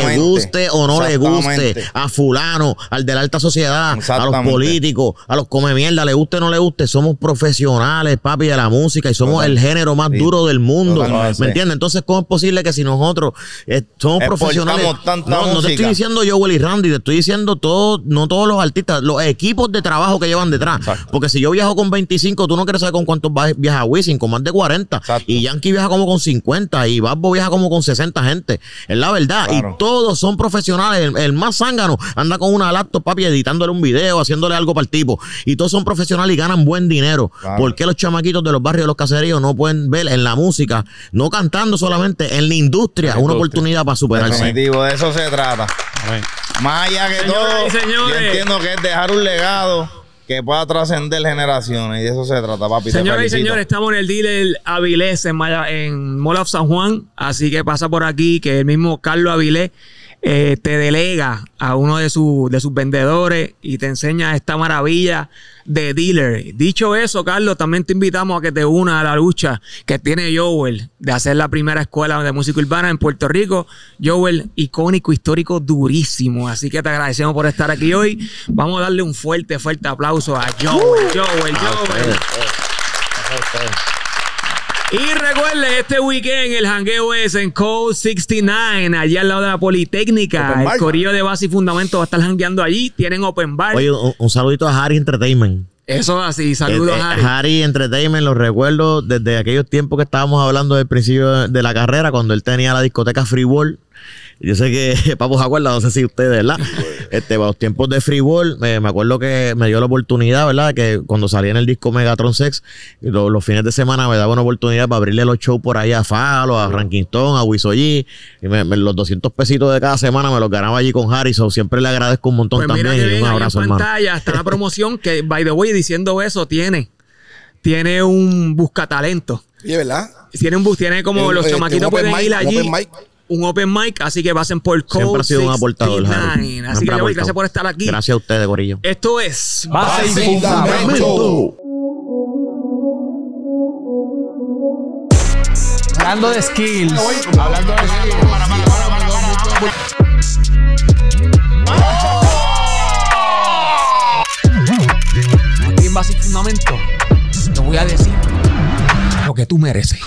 Le guste o no le guste a fulano, al de la alta sociedad, a los políticos, a los come mierda, le guste o no le guste, somos profesionales, papi, de la música y somos el género más duro del mundo. ¿Me entiendes? Entonces, ¿cómo es posible que si nosotros eh, somos profesionales? no, no te estoy diciendo yo, Willy Randy, te estoy diciendo todos, no todos los artistas, los equipos de trabajo que llevan detrás. Porque si yo viajo con 25, tú no quieres saber con cuántos viaja Wisin, con más de 40. Y Yankee viaja como con 50 y Babbo viaja como con 60 gente. Es la verdad. Y todos son profesionales. El, más zángano anda con una laptop, papi, editándole un video, haciéndole algo para el tipo. Y todos son profesionales y ganan buen dinero. porque ¿Por qué los chamaquitos de los barrios de los caseríos no pueden ver en la música, no cantando solamente, en la industria, una oportunidad para superarse? de eso se trata. Más allá que todo, yo entiendo que es dejar un legado que pueda trascender generaciones. Y de eso se trata, papi. Señoras y señores, estamos en el dealer Avilés en, Maya, en San Juan. Así que pasa por aquí que el mismo Carlos Avilés eh, te delega a uno de, de sus vendedores y te enseña esta maravilla de dealer. Dicho eso, Carlos, también te invitamos a que te unas a la lucha que tiene Joel de hacer la primera escuela de música urbana en Puerto Rico. Joel, icónico, histórico, durísimo. Así que te agradecemos por estar aquí hoy. Vamos a darle un fuerte, fuerte aplauso a Joel. Uh. Joel, Joel. Joel. Y recuerde, este weekend el hangueo es en Code 69, allí al lado de la Politécnica. El corillo de base y fundamento va a estar hangueando allí. Tienen open bar. Oye, un, saludito a Harry Entertainment. Eso así, saludos eh, a eh, Harry. Harry Entertainment, los recuerdo desde aquellos tiempos que estábamos hablando del principio de la carrera, cuando él tenía la discoteca Free World yo sé que Papo acuerda no sé si ustedes, ¿verdad? Este, para los tiempos de Free World, me, acuerdo que me dio la oportunidad, ¿verdad? Que cuando salía en el disco Megatron Sex, los fines de semana me daba una oportunidad para abrirle los shows por ahí a Falo, a Rankington, a Wisoji. Y los 200 pesitos de cada semana me los ganaba allí con Harrison. Siempre le agradezco un montón pues también. y un abrazo, en pantalla está la promoción que, by the way, diciendo eso, tiene, tiene un buscatalento. Y verdad. Tiene, un, tiene como los este, chamaquitos pueden ir allí un open mic, así que pasen por Code Siempre ha sido un aportador, Así que, gracias por estar aquí. Gracias a ustedes, Gorillo. Esto es... Base y Fundamento. Hablando de skills. Hablando de skills. Para, para, para, Aquí en Base y Fundamento te voy a decir lo que tú mereces.